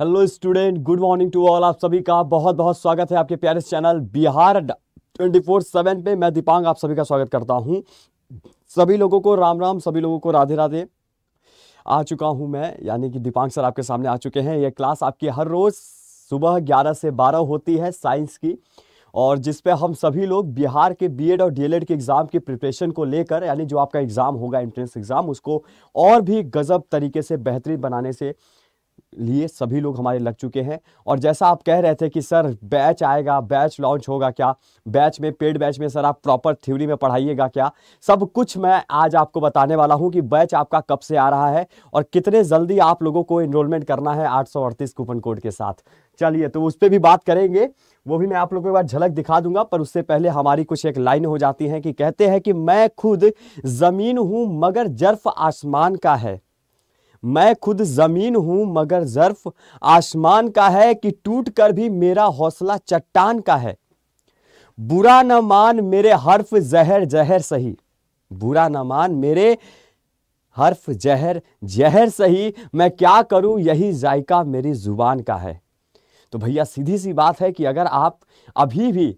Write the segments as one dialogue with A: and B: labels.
A: hello student good morning to all आप सभी का बहुत बहुत स्वागत है आपके प्यारे channel Bihar twenty four seven पे मैं दीपांग आप सभी का स्वागत करता हूं सभी लोगों को राम राम सभी लोगों को राधे राधे आ चुका हूं मैं यानी कि दीपांग सर आपके सामने आ चुके हैं यह क्लास आपकी हर रोज़ सुबह ग्यारह से बारह होती है साइंस की और जिस पे हम सभी लोग बिहार के बीएड और डीएलएड के एग्ज़ाम के प्रिपरेशन को लेकर यानी जो आपका एग्ज़ाम होगा एंट्रेंस एग्ज़ाम उसको और भी गज़ब तरीके से बेहतरीन बनाने से लिए सभी लोग हमारे लग चुके हैं और जैसा आप कह रहे थे कि सर बैच आएगा बैच लॉन्च होगा क्या बैच में पेड बैच में सर आप प्रॉपर थ्योरी में पढ़ाइएगा क्या सब कुछ मैं आज आपको बताने वाला हूं कि बैच आपका कब से आ रहा है और कितने जल्दी आप लोगों को इनरोलमेंट करना है आठ कूपन कोड के साथ चलिए तो उस पर भी बात करेंगे वो भी मैं आप लोगों को एक बार झलक दिखा दूंगा पर उससे पहले हमारी कुछ एक लाइन हो जाती है कि कहते हैं कि मैं खुद ज़मीन हूं मगर जर्फ आसमान का है मैं खुद ज़मीन हूं मगर जर्फ आसमान का है कि टूट कर भी मेरा हौसला चट्टान का है बुरा न मान मेरे हर्फ जहर जहर सही बुरा न मान मेरे हर्फ जहर जहर सही मैं क्या करूं यही जायका मेरी जुबान का है तो भैया सीधी सी बात है कि अगर आप अभी भी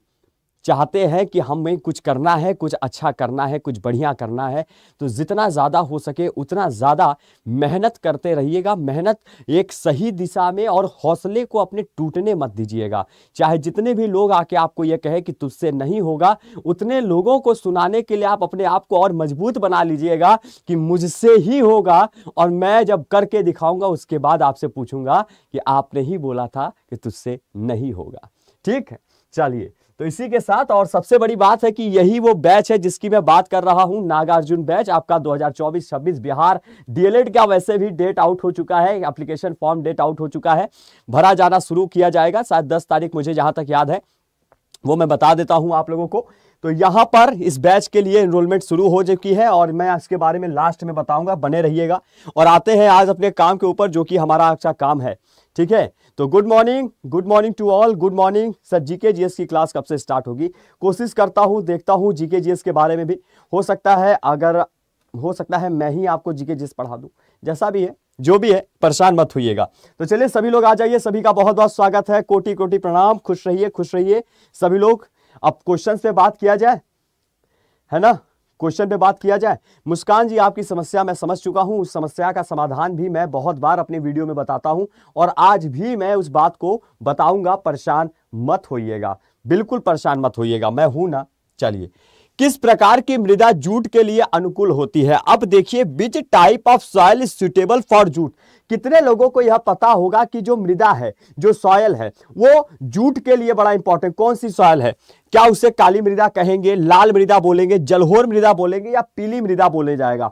A: चाहते हैं कि हमें कुछ करना है कुछ अच्छा करना है कुछ बढ़िया करना है तो जितना ज़्यादा हो सके उतना ज़्यादा मेहनत करते रहिएगा मेहनत एक सही दिशा में और हौसले को अपने टूटने मत दीजिएगा चाहे जितने भी लोग आके आपको ये कहे कि तुझसे नहीं होगा उतने लोगों को सुनाने के लिए आप अपने आप को और मजबूत बना लीजिएगा कि मुझसे ही होगा और मैं जब करके दिखाऊँगा उसके बाद आपसे पूछूंगा कि आपने ही बोला था कि तुझसे नहीं होगा ठीक है चलिए तो इसी के साथ और सबसे बड़ी बात है कि यही वो बैच है जिसकी मैं बात कर रहा हूं नागार्जुन बैच आपका 2024-26 बिहार डीएलएड का वैसे भी डेट आउट हो चुका है एप्लीकेशन फॉर्म डेट आउट हो चुका है भरा जाना शुरू किया जाएगा शायद दस तारीख मुझे जहां तक याद है वो मैं बता देता हूं आप लोगों को तो यहाँ पर इस बैच के लिए इनरोलमेंट शुरू हो चुकी है और मैं इसके बारे में लास्ट में बताऊंगा बने रहिएगा और आते हैं आज अपने काम के ऊपर जो कि हमारा अच्छा काम है ठीक है तो good morning good morning to all good morning sir GK GS की क्लास कब से स्टार्ट होगी कोशिश करता हूँ देखता हूँ जीके जीएस के बारे में भी हो सकता है अगर हो सकता है मैं ही आपको जीके जीएस पढ़ा दूँ जैसा भी है जो भी है परेशान मत होइएगा तो चलिए सभी लोग आ जाइए सभी का बहुत बहुत स्वागत है कोटि कोटि प्रणाम खुश रहिए खुश रहिए सभी लोग अब क्वेश्चन पे बात किया जाए है ना क्वेश्चन पे बात किया जाए मुस्कान जी आपकी समस्या मैं समझ चुका हूं उस समस्या का समाधान भी मैं बहुत बार अपने वीडियो में बताता हूं और आज भी मैं उस बात को बताऊंगा परेशान मत होइएगा बिल्कुल परेशान मत होइएगा मैं हूं ना चलिए किस प्रकार की मृदा जूट के लिए अनुकूल होती है अब देखिए which type of soil is suitable for jute कितने लोगों को यह पता होगा कि जो मृदा है जो सॉयल है वो जूट के लिए बड़ा इंपॉर्टेंट कौन सी सॉयल है क्या उसे काली मृदा कहेंगे लाल मृदा बोलेंगे जलहोर मृदा बोलेंगे या पीली मृदा बोले जाएगा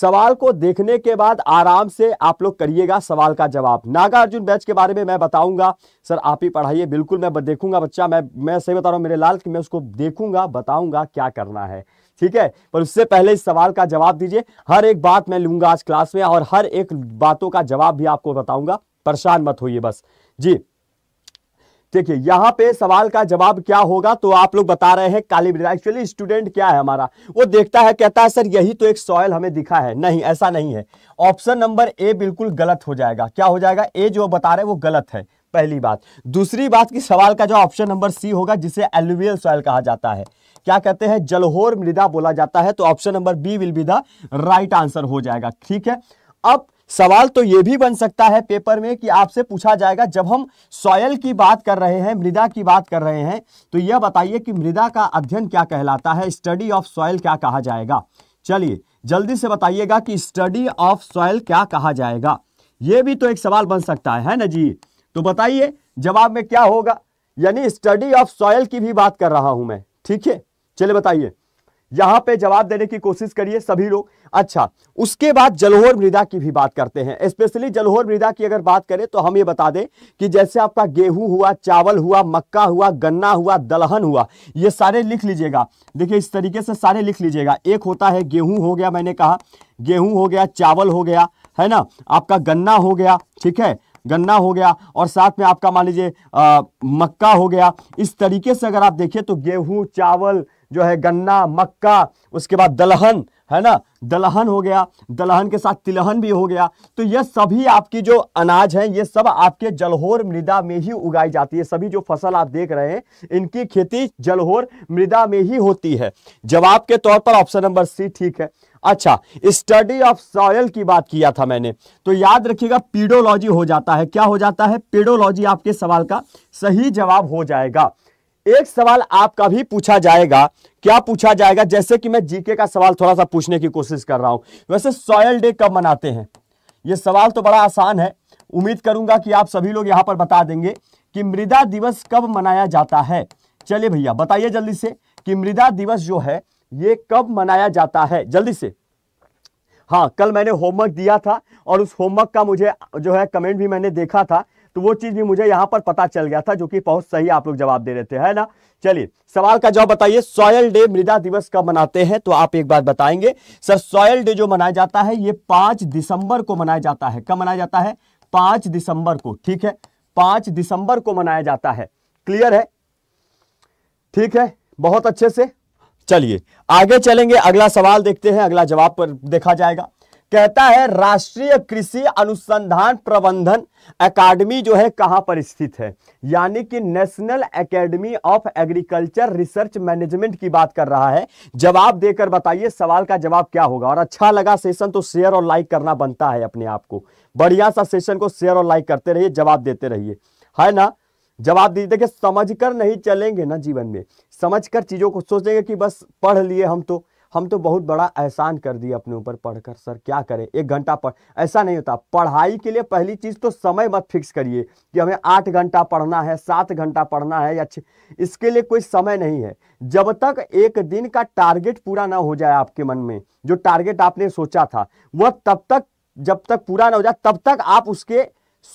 A: सवाल को देखने के बाद आराम से आप लोग करिएगा सवाल का जवाब नागार्जुन बैच के बारे में मैं बताऊंगा सर आप ही पढ़ाइए बिल्कुल मैं देखूंगा बच्चा मैं मैं सही बता रहा हूँ मेरे लाल कि मैं उसको देखूंगा बताऊंगा क्या करना है ठीक है पर उससे पहले इस सवाल का जवाब दीजिए हर एक बात मैं लूंगा आज क्लास में और हर एक बातों का जवाब भी आपको बताऊंगा परेशान मत होइए बस जी देखिए यहां पे सवाल का जवाब क्या होगा तो आप लोग बता रहे हैं काली मृदा एक्चुअली स्टूडेंट क्या है हमारा वो देखता है कहता है सर यही तो एक सॉयल हमें दिखा है नहीं ऐसा नहीं है ऑप्शन नंबर ए बिल्कुल गलत हो जाएगा क्या हो जाएगा ए जो बता रहे हैं वो गलत है पहली बात दूसरी बात की सवाल का जो ऑप्शन नंबर सी होगा जिसे एलुवियल सॉयल कहा जाता है क्या कहते हैं जलहोर मृदा बोला जाता है तो option number B will be the right answer हो जाएगा ठीक है अब सवाल तो यह भी बन सकता है पेपर में कि आपसे पूछा जाएगा जब हम सॉयल की बात कर रहे हैं मृदा की बात कर रहे हैं तो यह बताइए कि मृदा का अध्ययन क्या कहलाता है स्टडी ऑफ सॉयल क्या कहा जाएगा चलिए जल्दी से बताइएगा कि स्टडी ऑफ सॉयल क्या कहा जाएगा यह भी तो एक सवाल बन सकता है, है ना जी तो बताइए जवाब में क्या होगा यानी स्टडी ऑफ सॉयल की भी बात कर रहा हूं मैं ठीक है चलिए बताइए यहां पे जवाब देने की कोशिश करिए सभी लोग अच्छा उसके बाद जलोहर मृदा की भी बात करते हैं स्पेशली जलोहर मृदा की अगर बात करें तो हम ये बता दें कि जैसे आपका गेहूं हुआ चावल हुआ मक्का हुआ गन्ना हुआ दलहन हुआ ये सारे लिख लीजिएगा देखिए इस तरीके से सारे लिख लीजिएगा एक होता है गेहूं हो गया मैंने कहा गेहूं हो गया चावल हो गया है ना आपका गन्ना हो गया ठीक है गन्ना हो गया और साथ में आपका मान लीजिए मक्का हो गया इस तरीके से अगर आप देखिए तो गेहूं चावल जो है गन्ना मक्का उसके बाद दलहन है ना दलहन हो गया दलहन के साथ तिलहन भी हो गया तो ये सभी आपकी जो अनाज हैं ये सब आपके जलहोर मृदा में ही उगाई जाती है सभी जो फसल आप देख रहे हैं इनकी खेती जलहोर मृदा में ही होती है जवाब के तौर पर ऑप्शन नंबर सी ठीक है अच्छा स्टडी ऑफ सॉयल की बात किया था मैंने तो याद रखिएगा पीडोलॉजी हो जाता है क्या हो जाता है पीडोलॉजी आपके सवाल का सही जवाब हो जाएगा एक सवाल आपका भी पूछा जाएगा क्या पूछा जाएगा जैसे कि मैं जीके का सवाल थोड़ा सा पूछने की कोशिश कर रहा हूं वैसे सॉयल डे कब मनाते हैं यह सवाल तो बड़ा आसान है उम्मीद करूंगा कि आप सभी लोग यहां पर बता देंगे कि मृदा दिवस कब मनाया जाता है चलिए भैया बताइए जल्दी से कि मृदा दिवस जो है ये कब मनाया जाता है जल्दी से हाँ कल मैंने होमवर्क दिया था और उस होमवर्क का मुझे जो है कमेंट भी मैंने देखा था तो वो चीज़ भी मुझे यहां पर पता चल गया था जो कि बहुत सही आप लोग जवाब दे रहे थे है ना चलिए सवाल का जवाब बताइए सॉयल डे मृदा दिवस कब मनाते हैं तो आप एक बार बताएंगे सर सॉयल डे जो मनाया जाता है ये पांच दिसंबर को मनाया जाता है कब मनाया जाता है पांच दिसंबर को ठीक है पांच दिसंबर को मनाया जाता है क्लियर है ठीक है बहुत अच्छे से चलिए आगे चलेंगे अगला सवाल देखते हैं अगला जवाब पर देखा जाएगा कहता है राष्ट्रीय कृषि अनुसंधान प्रबंधन एकेडमी जो है कहां पर स्थित है यानी कि National Academy of Agriculture Research Management की बात कर रहा है जवाब देकर बताइए सवाल का जवाब क्या होगा और अच्छा लगा सेशन तो शेयर और लाइक करना बनता है अपने आप को बढ़िया सा सेशन को शेयर और लाइक करते रहिए जवाब देते रहिए है ना जवाब दीजिए देखिए समझ कर नहीं चलेंगे ना जीवन में समझ कर चीज़ों को सोचेंगे कि बस पढ़ लिए हम तो हम तो बहुत बड़ा एहसान कर दिया अपने ऊपर पढ़कर सर क्या करें एक घंटा पढ़ ऐसा नहीं होता पढ़ाई के लिए पहली चीज़ तो समय मत फिक्स करिए कि हमें आठ घंटा पढ़ना है सात घंटा पढ़ना है या इसके लिए कोई समय नहीं है जब तक एक दिन का टारगेट पूरा ना हो जाए आपके मन में जो टारगेट आपने सोचा था वह तब तक जब तक पूरा ना हो जाए तब तक आप उसके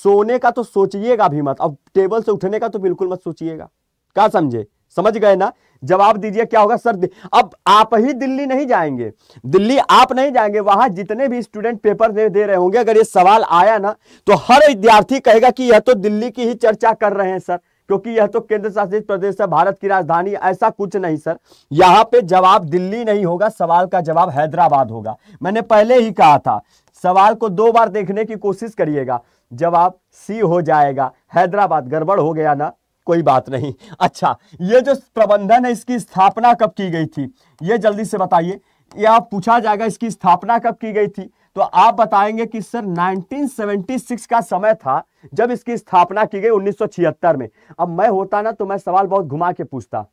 A: सोने का तो सोचिएगा भी मत अब टेबल से उठने का तो बिल्कुल मत सोचिएगा क्या समझे समझ गए ना जवाब दीजिए क्या होगा सर अब आप ही दिल्ली नहीं जाएंगे दिल्ली आप नहीं जाएंगे वहां जितने भी स्टूडेंट पेपर दे, दे रहे होंगे अगर ये सवाल आया ना तो हर विद्यार्थी कहेगा कि यह तो दिल्ली की ही चर्चा कर रहे हैं सर क्योंकि यह तो केंद्र शासित प्रदेश है भारत की राजधानी ऐसा कुछ नहीं सर यहाँ पे जवाब दिल्ली नहीं होगा सवाल का जवाब हैदराबाद होगा मैंने पहले ही कहा था सवाल को दो बार देखने की कोशिश करिएगा जवाब सी हो जाएगा हैदराबाद गड़बड़ हो गया ना कोई बात नहीं अच्छा ये जो प्रबंधन है इसकी स्थापना कब की गई थी ये जल्दी से बताइए या पूछा जाएगा इसकी स्थापना कब की गई थी तो आप बताएंगे कि सर 1976 का समय था जब इसकी स्थापना की गई 1976 में अब मैं होता ना तो मैं सवाल बहुत घुमा के पूछता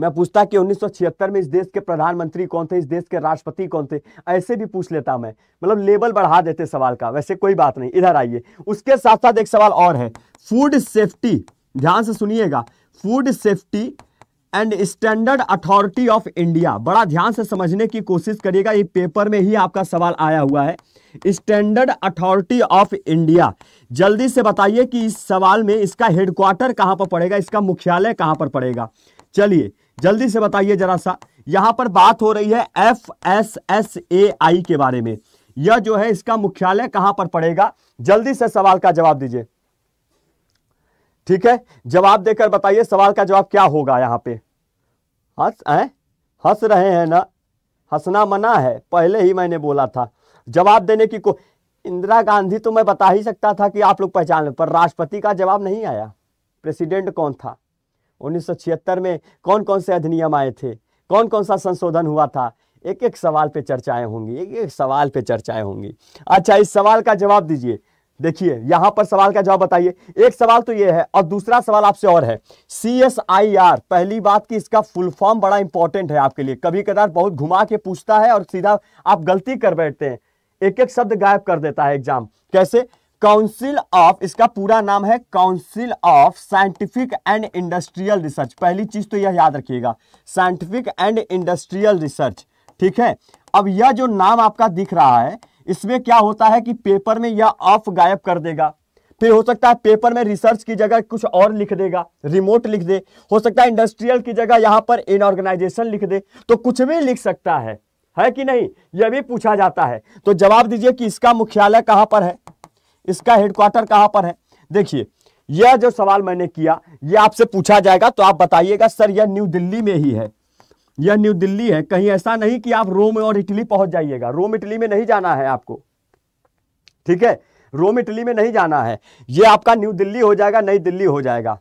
A: मैं पूछता कि 1976 में इस देश के प्रधानमंत्री कौन थे इस देश के राष्ट्रपति कौन थे ऐसे भी पूछ लेता मैं मतलब लेवल बढ़ा देते सवाल का वैसे कोई बात नहीं इधर आइए उसके साथ साथ एक सवाल और है फूड सेफ्टी ध्यान से सुनिएगा Food Safety and Standard Authority of India बड़ा ध्यान से समझने की कोशिश करिएगा ये पेपर में ही आपका सवाल आया हुआ है स्टैंडर्ड अथॉरिटी ऑफ इंडिया जल्दी से बताइए कि इस सवाल में इसका हेडक्वार्टर कहां पर पड़ेगा इसका मुख्यालय कहां पर पड़ेगा चलिए जल्दी से बताइए जरा सा यहां पर बात हो रही है F S S A I के बारे में यह जो है इसका मुख्यालय कहां पर पड़ेगा जल्दी से सवाल का जवाब दीजिए ठीक है जवाब देकर बताइए सवाल का जवाब क्या होगा यहाँ पे हंस हैं हंस रहे हैं ना हंसना मना है पहले ही मैंने बोला था जवाब देने की को इंदिरा गांधी तो मैं बता ही सकता था कि आप लोग पहचान पर राष्ट्रपति का जवाब नहीं आया प्रेसिडेंट कौन था उन्नीस में कौन कौन से अधिनियम आए थे कौन कौन सा संशोधन हुआ था एक एक सवाल पे चर्चाएं होंगी एक एक सवाल पे चर्चाएं होंगी अच्छा इस सवाल का जवाब दीजिए देखिए यहां पर सवाल का जवाब बताइए एक सवाल तो यह है और दूसरा सवाल आपसे और है सी एस आई आर पहली बात कि इसका फुल फॉर्म बड़ा इंपॉर्टेंट है आपके लिए कभी कदार बहुत घुमा के पूछता है और सीधा आप गलती कर बैठते हैं एक एक शब्द गायब कर देता है एग्जाम कैसे काउंसिल ऑफ इसका पूरा नाम है Council of Scientific and Industrial Research पहली चीज तो यह याद रखिएगा साइंटिफिक एंड इंडस्ट्रियल रिसर्च ठीक है अब यह जो नाम आपका दिख रहा है इसमें क्या होता है कि पेपर में यह ऑफ गायब कर देगा फिर हो सकता है पेपर में रिसर्च की जगह कुछ और लिख देगा रिमोट लिख दे हो सकता है इंडस्ट्रियल की जगह यहां पर इनऑर्गेनाइजेशन लिख दे तो कुछ भी लिख सकता है है कि नहीं यह भी पूछा जाता है तो जवाब दीजिए कि इसका मुख्यालय कहां पर है इसका हेडक्वार्टर कहां पर है देखिए यह जो सवाल मैंने किया यह आपसे पूछा जाएगा तो आप बताइएगा सर यह न्यू दिल्ली में ही है यह न्यू दिल्ली है कहीं ऐसा नहीं कि आप रोम और इटली पहुंच जाइएगा रोम इटली में नहीं जाना है आपको ठीक है रोम इटली में नहीं जाना है यह आपका न्यू दिल्ली हो जाएगा नई दिल्ली हो जाएगा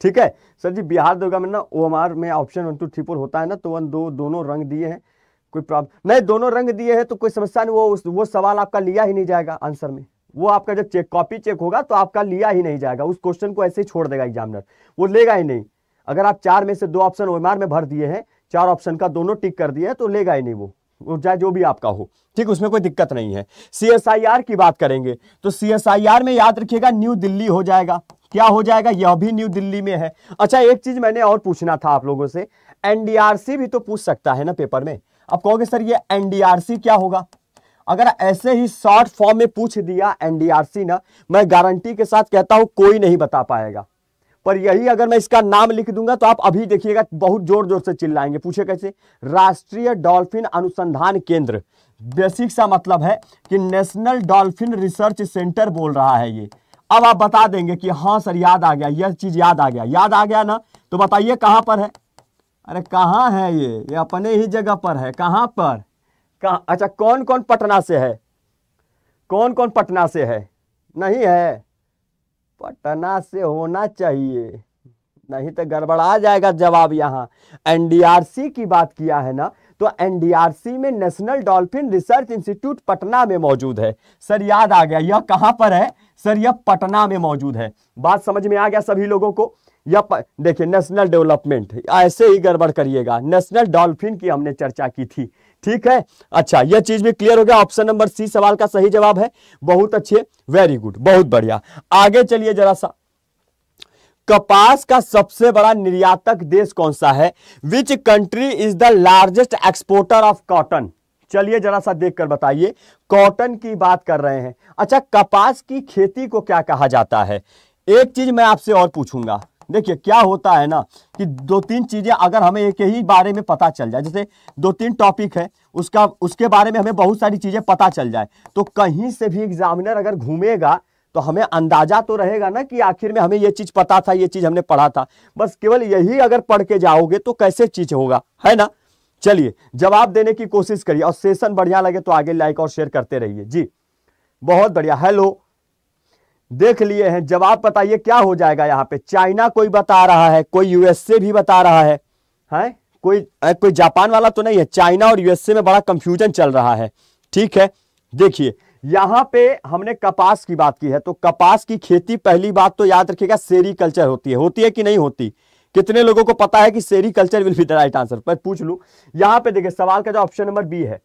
A: ठीक है सर जी बिहार दुर्गा में ना ओ में option one two three four होता है ना तो वन दो दोनों रंग दिए हैं कोई प्रॉब्लम नहीं दोनों रंग दिए हैं तो कोई समस्या नहीं वो वो सवाल आपका लिया ही नहीं जाएगा आंसर में वो आपका जब चेक कॉपी चेक होगा तो आपका लिया ही नहीं जाएगा उस क्वेश्चन को ऐसे ही छोड़ देगा एग्जामिनर वो लेगा ही नहीं अगर आप चार में से दो ऑप्शन वेमार में भर दिए हैं चार ऑप्शन का दोनों टिक कर दिए हैं तो लेगा ही नहीं वो चाहे जो भी आपका हो ठीक उसमें कोई दिक्कत नहीं है सीएसआईआर की बात करेंगे तो सीएसआईआर में याद रखिएगा न्यू दिल्ली हो जाएगा क्या हो जाएगा यह भी न्यू दिल्ली में है अच्छा एक चीज मैंने और पूछना था आप लोगों से एनडीआरसी भी तो पूछ सकता है ना पेपर में अब कहोगे सर ये एनडीआरसी क्या होगा अगर ऐसे ही शॉर्ट फॉर्म में पूछ दिया एनडीआरसी ना मैं गारंटी के साथ कहता हूं कोई नहीं बता पाएगा पर यही अगर मैं इसका नाम लिख दूंगा तो आप अभी देखिएगा बहुत जोर जोर से चिल्लाएंगे पूछे कैसे राष्ट्रीय डॉल्फिन अनुसंधान केंद्र बेसिक सा मतलब है कि नेशनल डॉल्फिन रिसर्च सेंटर बोल रहा है ये अब आप बता देंगे कि हाँ सर याद आ गया यह चीज याद आ गया याद आ गया ना तो बताइए कहां पर है अरे कहां है ये ये अपने ही जगह पर है कहां पर कहा अच्छा कौन कौन पटना से है कौन कौन पटना से है नहीं है पटना से होना चाहिए नहीं तो गड़बड़ा जाएगा जवाब यहाँ एनडीआरसी की बात किया है ना तो एनडीआरसी में National Dolphin Research Institute Patna में मौजूद है सर याद आ गया यह कहाँ पर है सर यह पटना में मौजूद है बात समझ में आ गया सभी लोगों को यह देखिए नेशनल डेवलपमेंट ऐसे ही गड़बड़ करिएगा नेशनल डॉल्फिन की हमने चर्चा की थी ठीक है अच्छा यह चीज भी क्लियर हो गया ऑप्शन नंबर सी सवाल का सही जवाब है बहुत अच्छे वेरी गुड बहुत बढ़िया आगे चलिए जरा सा कपास का सबसे बड़ा निर्यातक देश कौन सा है which country is the largest exporter of cotton चलिए जरा सा देखकर बताइए कॉटन की बात कर रहे हैं अच्छा कपास की खेती को क्या कहा जाता है एक चीज मैं आपसे और पूछूंगा देखिए क्या होता है ना कि दो तीन चीज़ें अगर हमें एक ही बारे में पता चल जाए जैसे दो तीन टॉपिक है उसका उसके बारे में हमें बहुत सारी चीज़ें पता चल जाए तो कहीं से भी एग्जामिनर अगर घूमेगा तो हमें अंदाजा तो रहेगा ना कि आखिर में हमें ये चीज़ पता था ये चीज़ हमने पढ़ा था बस केवल यही अगर पढ़ के जाओगे तो कैसे चीज़ होगा है ना चलिए जवाब देने की कोशिश करिए और सेशन बढ़िया लगे तो आगे लाइक और शेयर करते रहिए जी बहुत बढ़िया हेलो देख लिए हैं जवाब बताइए क्या हो जाएगा यहाँ पे चाइना कोई बता रहा है कोई यूएसए भी बता रहा है हैं कोई कोई जापान वाला तो नहीं है चाइना और यूएसए में बड़ा कंफ्यूजन चल रहा है ठीक है देखिए यहाँ पे हमने कपास की बात की है तो कपास की खेती पहली बात तो याद रखिएगा सेरीकल्चर होती है होती है कि नहीं होती कितने लोगों को पता है कि sericulture will be the right answer पर पूछ लू यहाँ पे देखिए सवाल का जो ऑप्शन नंबर बी है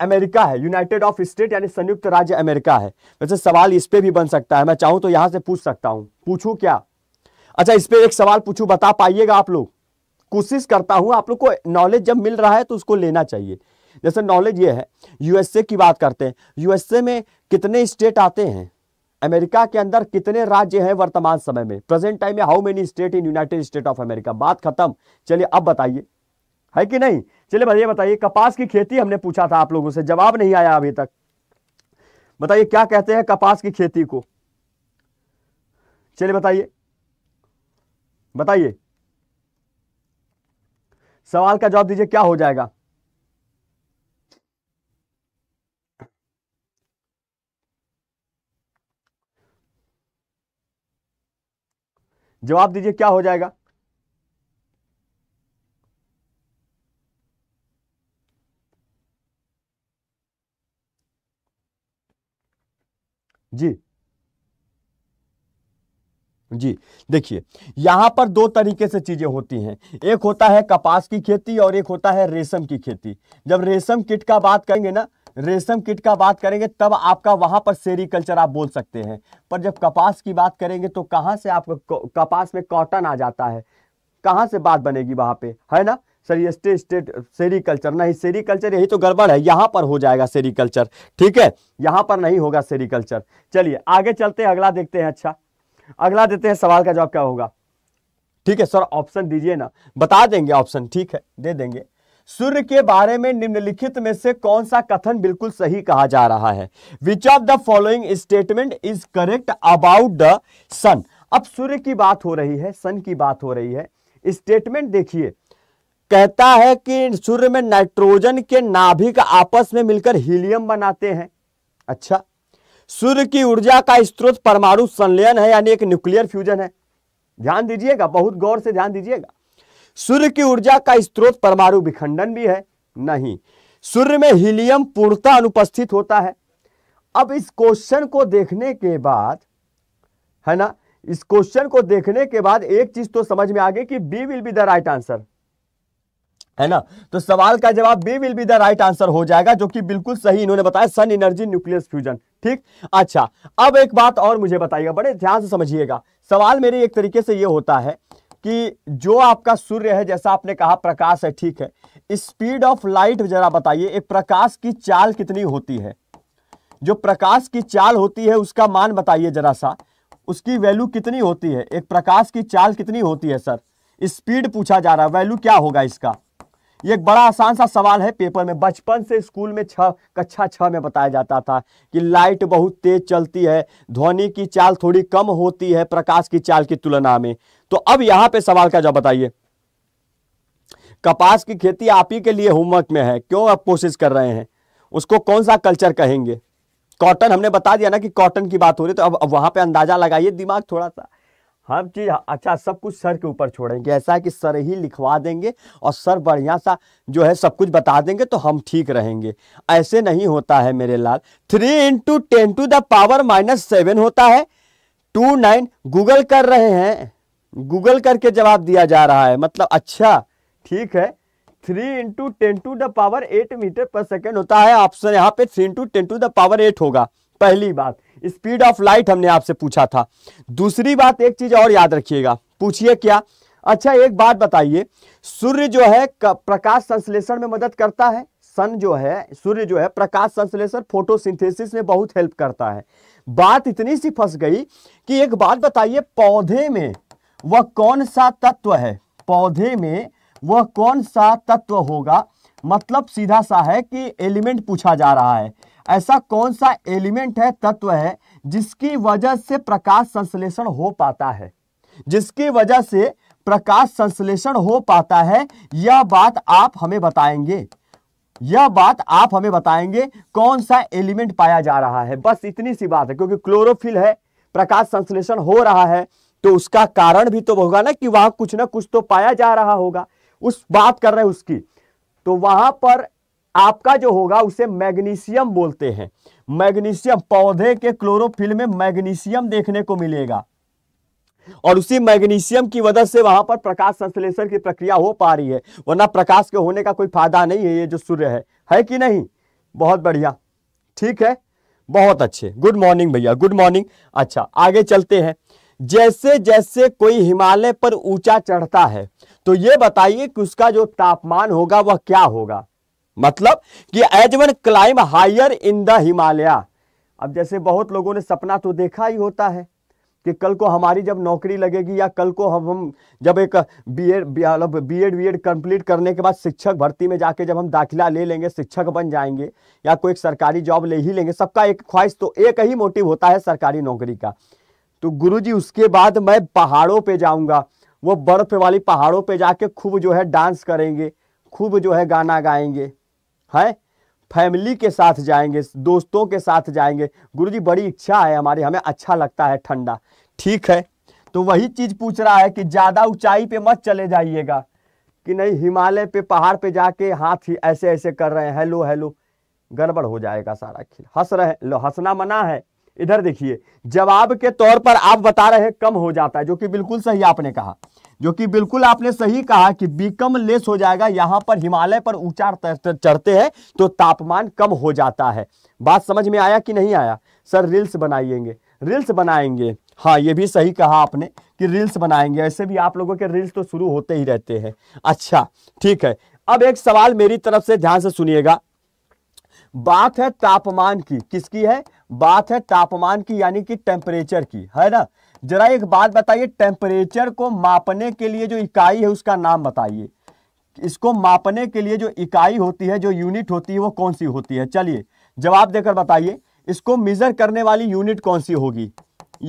A: अमेरिका है यूनाइटेड ऑफ स्टेट यानी संयुक्त राज्य अमेरिका है वैसे सवाल इस पर भी बन सकता है मैं चाहूं तो यहां से पूछ सकता हूं पूछूँ क्या अच्छा इस पर एक सवाल पूछूँ बता पाइएगा आप लोग कोशिश करता हूं आप लोग को नॉलेज जब मिल रहा है तो उसको लेना चाहिए जैसे नॉलेज ये है यूएसए की बात करते हैं यूएसए में कितने स्टेट आते हैं अमेरिका के अंदर कितने राज्य हैं वर्तमान समय में प्रेजेंट टाइम में how many state in United State of America बात खत्म चलिए अब बताइए है कि नहीं चलिए भैया बताइए कपास की खेती हमने पूछा था आप लोगों से जवाब नहीं आया अभी तक बताइए क्या कहते हैं कपास की खेती को चलिए बताइए बताइए सवाल का जवाब दीजिए क्या हो जाएगा जवाब दीजिए क्या हो जाएगा जी जी देखिए यहां पर दो तरीके से चीज़ें होती हैं एक होता है कपास की खेती और एक होता है रेशम की खेती जब रेशम किट का बात करेंगे ना रेशम किट का बात करेंगे तब आपका वहां पर सेरिकल्चर आप बोल सकते हैं पर जब कपास की बात करेंगे तो कहां से आपका कपास में कॉटन आ जाता है कहां से बात बनेगी वहां पे है ना सर ये स्टेट स्टेट सेरीकल्चर नहीं सेरीकल्चर यही तो गड़बड़ है यहाँ पर हो जाएगा सेरीकल्चर ठीक है यहाँ पर नहीं होगा सेरीकल्चर चलिए आगे चलते हैं अगला देखते हैं अच्छा अगला देते हैं सवाल का जवाब क्या होगा ठीक है सर ऑप्शन दीजिए ना बता देंगे ऑप्शन ठीक है दे देंगे सूर्य के बारे में निम्नलिखित में से कौन सा कथन बिल्कुल सही कहा जा रहा है which of the following statement is correct about the sun अब सूर्य की बात हो रही है सन की बात हो रही है स्टेटमेंट देखिए कहता है कि सूर्य में नाइट्रोजन के नाभिक आपस में मिलकर हीलियम बनाते हैं अच्छा सूर्य की ऊर्जा का स्त्रोत परमाणु संलयन है यानी एक न्यूक्लियर फ्यूजन है ध्यान दीजिएगा बहुत गौर से ध्यान दीजिएगा सूर्य की ऊर्जा का स्त्रोत परमाणु विखंडन भी है नहीं सूर्य में हीलियम पूर्णता अनुपस्थित होता है अब इस क्वेश्चन को देखने के बाद है ना इस क्वेश्चन को देखने के बाद एक चीज तो समझ में आ गई कि B will be the right answer है ना तो सवाल का जवाब B will be the right answer हो जाएगा जो कि बिल्कुल सही इन्होंने बताया सन एनर्जी न्यूक्लियस फ्यूजन ठीक अच्छा अब एक बात और मुझे बताइएगा बड़े ध्यान से समझिएगा सवाल मेरे एक तरीके से ये होता है कि जो आपका सूर्य है जैसा आपने कहा प्रकाश है ठीक है स्पीड ऑफ लाइट जरा बताइए एक प्रकाश की चाल कितनी होती है जो प्रकाश की चाल होती है उसका मान बताइए जरा सा उसकी वैल्यू कितनी होती है एक प्रकाश की चाल कितनी होती है सर स्पीड पूछा जा रहा है वैल्यू क्या होगा इसका ये एक बड़ा आसान सा सवाल है पेपर में बचपन से स्कूल में छ कक्षा छः में बताया जाता था कि लाइट बहुत तेज चलती है ध्वनि की चाल थोड़ी कम होती है प्रकाश की चाल की तुलना में तो अब यहाँ पे सवाल का जवाब बताइए कपास की खेती आप ही के लिए होमवर्क में है क्यों आप कोशिश कर रहे हैं उसको कौन सा कल्चर कहेंगे कॉटन हमने बता दिया ना कि कॉटन की बात हो रही तो अब, अब पर अंदाजा लगाइए दिमाग थोड़ा सा हर चीज़ अच्छा सब कुछ सर के ऊपर छोड़ेंगे ऐसा कि सर ही लिखवा देंगे और सर बढ़िया सा जो है सब कुछ बता देंगे तो हम ठीक रहेंगे ऐसे नहीं होता है मेरे लाल three into ten to the power minus seven होता है टू नाइन गूगल कर रहे हैं गूगल करके जवाब दिया जा रहा है मतलब अच्छा ठीक है three into ten to the power eight metre per second होता है ऑप्शन यहाँ पे three into ten to the power eight होगा पहली बात स्पीड ऑफ लाइट हमने आपसे पूछा था दूसरी बात एक चीज और याद रखिएगा पूछिए क्या अच्छा एक बात बताइए सूर्य जो है प्रकाश संश्लेषण में मदद करता है सन जो है सूर्य जो है प्रकाश संश्लेषण फोटोसिंथेसिस में बहुत हेल्प करता है बात इतनी सी फंस गई कि एक बात बताइए पौधे में वह कौन सा तत्व है पौधे में वह कौन सा तत्व होगा मतलब सीधा सा है कि एलिमेंट पूछा जा रहा है ऐसा कौन सा एलिमेंट है तत्व है जिसकी वजह से प्रकाश संश्लेषण हो पाता है जिसकी वजह से प्रकाश संश्लेषण हो पाता है यह बात आप हमें बताएंगे यह बात आप हमें बताएंगे कौन सा एलिमेंट पाया जा रहा है बस इतनी सी बात है क्योंकि क्लोरोफिल है प्रकाश संश्लेषण हो रहा है तो उसका कारण भी तो होगा ना कि वहां कुछ ना कुछ तो पाया जा रहा होगा उस बात कर रहे हैं उसकी तो वहां पर आपका जो होगा उसे मैग्नीशियम बोलते हैं मैग्नीशियम पौधे के क्लोरोफिल में मैग्नीशियम देखने को मिलेगा और उसी मैग्नीशियम की वजह से वहां पर प्रकाश संश्लेषण की प्रक्रिया हो पा रही है वरना प्रकाश के होने का कोई फायदा नहीं है ये जो सूर्य है है कि नहीं बहुत बढ़िया ठीक है बहुत अच्छे गुड मॉर्निंग भैया गुड मॉर्निंग अच्छा आगे चलते हैं जैसे जैसे कोई हिमालय पर ऊंचा चढ़ता है तो ये बताइए कि उसका जो तापमान होगा वह क्या होगा मतलब कि as one climb higher in the Himalaya अब जैसे बहुत लोगों ने सपना तो देखा ही होता है कि कल को हमारी जब नौकरी लगेगी या कल को हम हम जब एक बी एड मतलब B Ed B Ed complete करने के बाद शिक्षक भर्ती में जाके जब हम दाखिला ले लेंगे शिक्षक बन जाएंगे या कोई एक सरकारी जॉब ले ही लेंगे सबका एक ख्वाहिश तो एक ही मोटिव होता है सरकारी नौकरी का तो गुरुजी उसके बाद मैं पहाड़ों पे जाऊंगा वो बर्फ वाली पहाड़ों पे जाके खूब जो है डांस करेंगे खूब जो है गाना गाएंगे है फैमिली के साथ जाएंगे दोस्तों के साथ जाएंगे गुरुजी बड़ी इच्छा है हमारी हमें अच्छा लगता है ठंडा ठीक है तो वही चीज़ पूछ रहा है कि ज़्यादा ऊंचाई पे मत चले जाइएगा कि नहीं हिमालय पे पहाड़ पे जाके हाथ ही ऐसे ऐसे कर रहे हैं हेलो हेलो गड़बड़ हो जाएगा सारा खेल हंस रहे लो हंसना मना है इधर देखिए जवाब के तौर पर आप बता रहे कम हो जाता है जो कि बिल्कुल सही आपने कहा जो कि बिल्कुल आपने सही कहा कि बीकम लेस हो जाएगा यहाँ पर हिमालय पर ऊंचा चढ़ते हैं तो तापमान कम हो जाता है बात समझ में आया कि नहीं आया सर रील्स बनाइएंगे रील्स बनाएंगे हाँ ये भी सही कहा आपने कि रील्स बनाएंगे ऐसे भी आप लोगों के रील्स तो शुरू होते ही रहते हैं अच्छा ठीक है अब एक सवाल मेरी तरफ से ध्यान से सुनिएगा बात है तापमान की किसकी है बात है तापमान की यानी कि टेम्परेचर की है ना जरा एक बात बताइए टेम्परेचर को मापने के लिए जो इकाई है उसका नाम बताइए इसको मापने के लिए जो इकाई होती है जो यूनिट होती है वो कौन सी होती है चलिए जवाब देकर बताइए इसको मेजर करने वाली यूनिट कौन सी होगी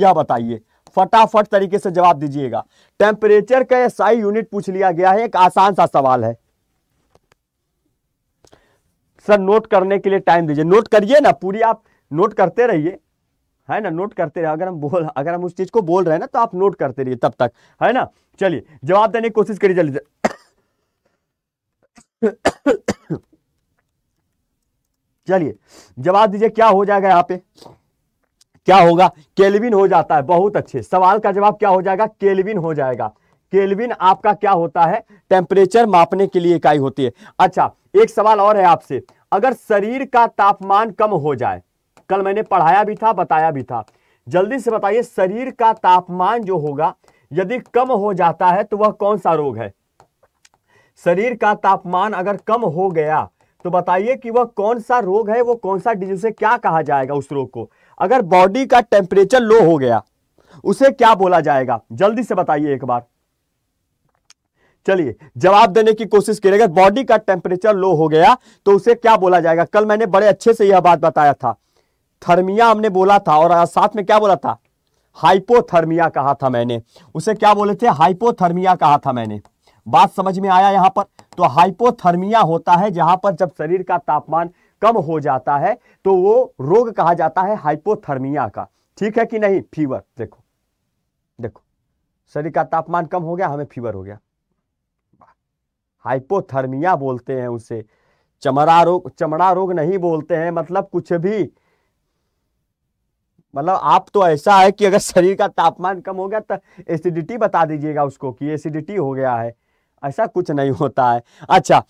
A: यह बताइए फटाफट तरीके से जवाब दीजिएगा टेम्परेचर का एसआई यूनिट पूछ लिया गया है एक आसान सा सवाल है सर नोट करने के लिए टाइम दीजिए नोट करिए ना पूरी आप नोट करते रहिए है ना नोट करते रहे अगर हम बोल अगर हम उस चीज को बोल रहे हैं ना तो आप नोट करते रहिए तब तक है ना चलिए जवाब देने की कोशिश करिए जल्दी चलिए जवाब दीजिए क्या हो जाएगा यहाँ पे क्या होगा केल्विन हो जाता है बहुत अच्छे सवाल का जवाब क्या हो जाएगा केल्विन हो जाएगा केल्विन आपका क्या होता है टेम्परेचर मापने के लिए इकाई होती है अच्छा एक सवाल और है आपसे अगर शरीर का तापमान कम हो जाए कल मैंने पढ़ाया भी था बताया भी था जल्दी से बताइए शरीर का तापमान जो होगा यदि कम हो जाता है तो वह कौन सा रोग है शरीर का तापमान अगर कम हो गया तो बताइए कि वह कौन सा रोग है वो कौन सा डिजीज से क्या कहा जाएगा उस रोग को अगर बॉडी का टेम्परेचर लो हो गया उसे क्या बोला जाएगा जल्दी से बताइए एक बार चलिए जवाब देने की कोशिश करेगा बॉडी का टेम्परेचर लो हो गया तो उसे क्या बोला जाएगा कल मैंने बड़े अच्छे से यह बात बताया था थर्मिया हमने बोला था और साथ में क्या बोला था हाइपोथर्मिया कहा था मैंने उसे क्या बोले थे हाइपोथर्मिया कहा था मैंने बात समझ में आया यहां पर तो हाइपोथर्मिया होता है जहां पर जब शरीर का तापमान कम हो जाता है तो वो रोग कहा जाता है हाइपोथर्मिया का ठीक है कि नहीं फीवर देखो देखो शरीर का तापमान कम हो गया हमें फीवर हो गया हाइपोथर्मिया बोलते हैं उसे चमड़ा रोग चमड़ा रोग नहीं बोलते हैं मतलब कुछ भी मतलब आप तो ऐसा है कि अगर शरीर का तापमान कम हो गया तो एसिडिटी बता दीजिएगा उसको कि एसिडिटी हो गया है ऐसा कुछ नहीं होता है अच्छा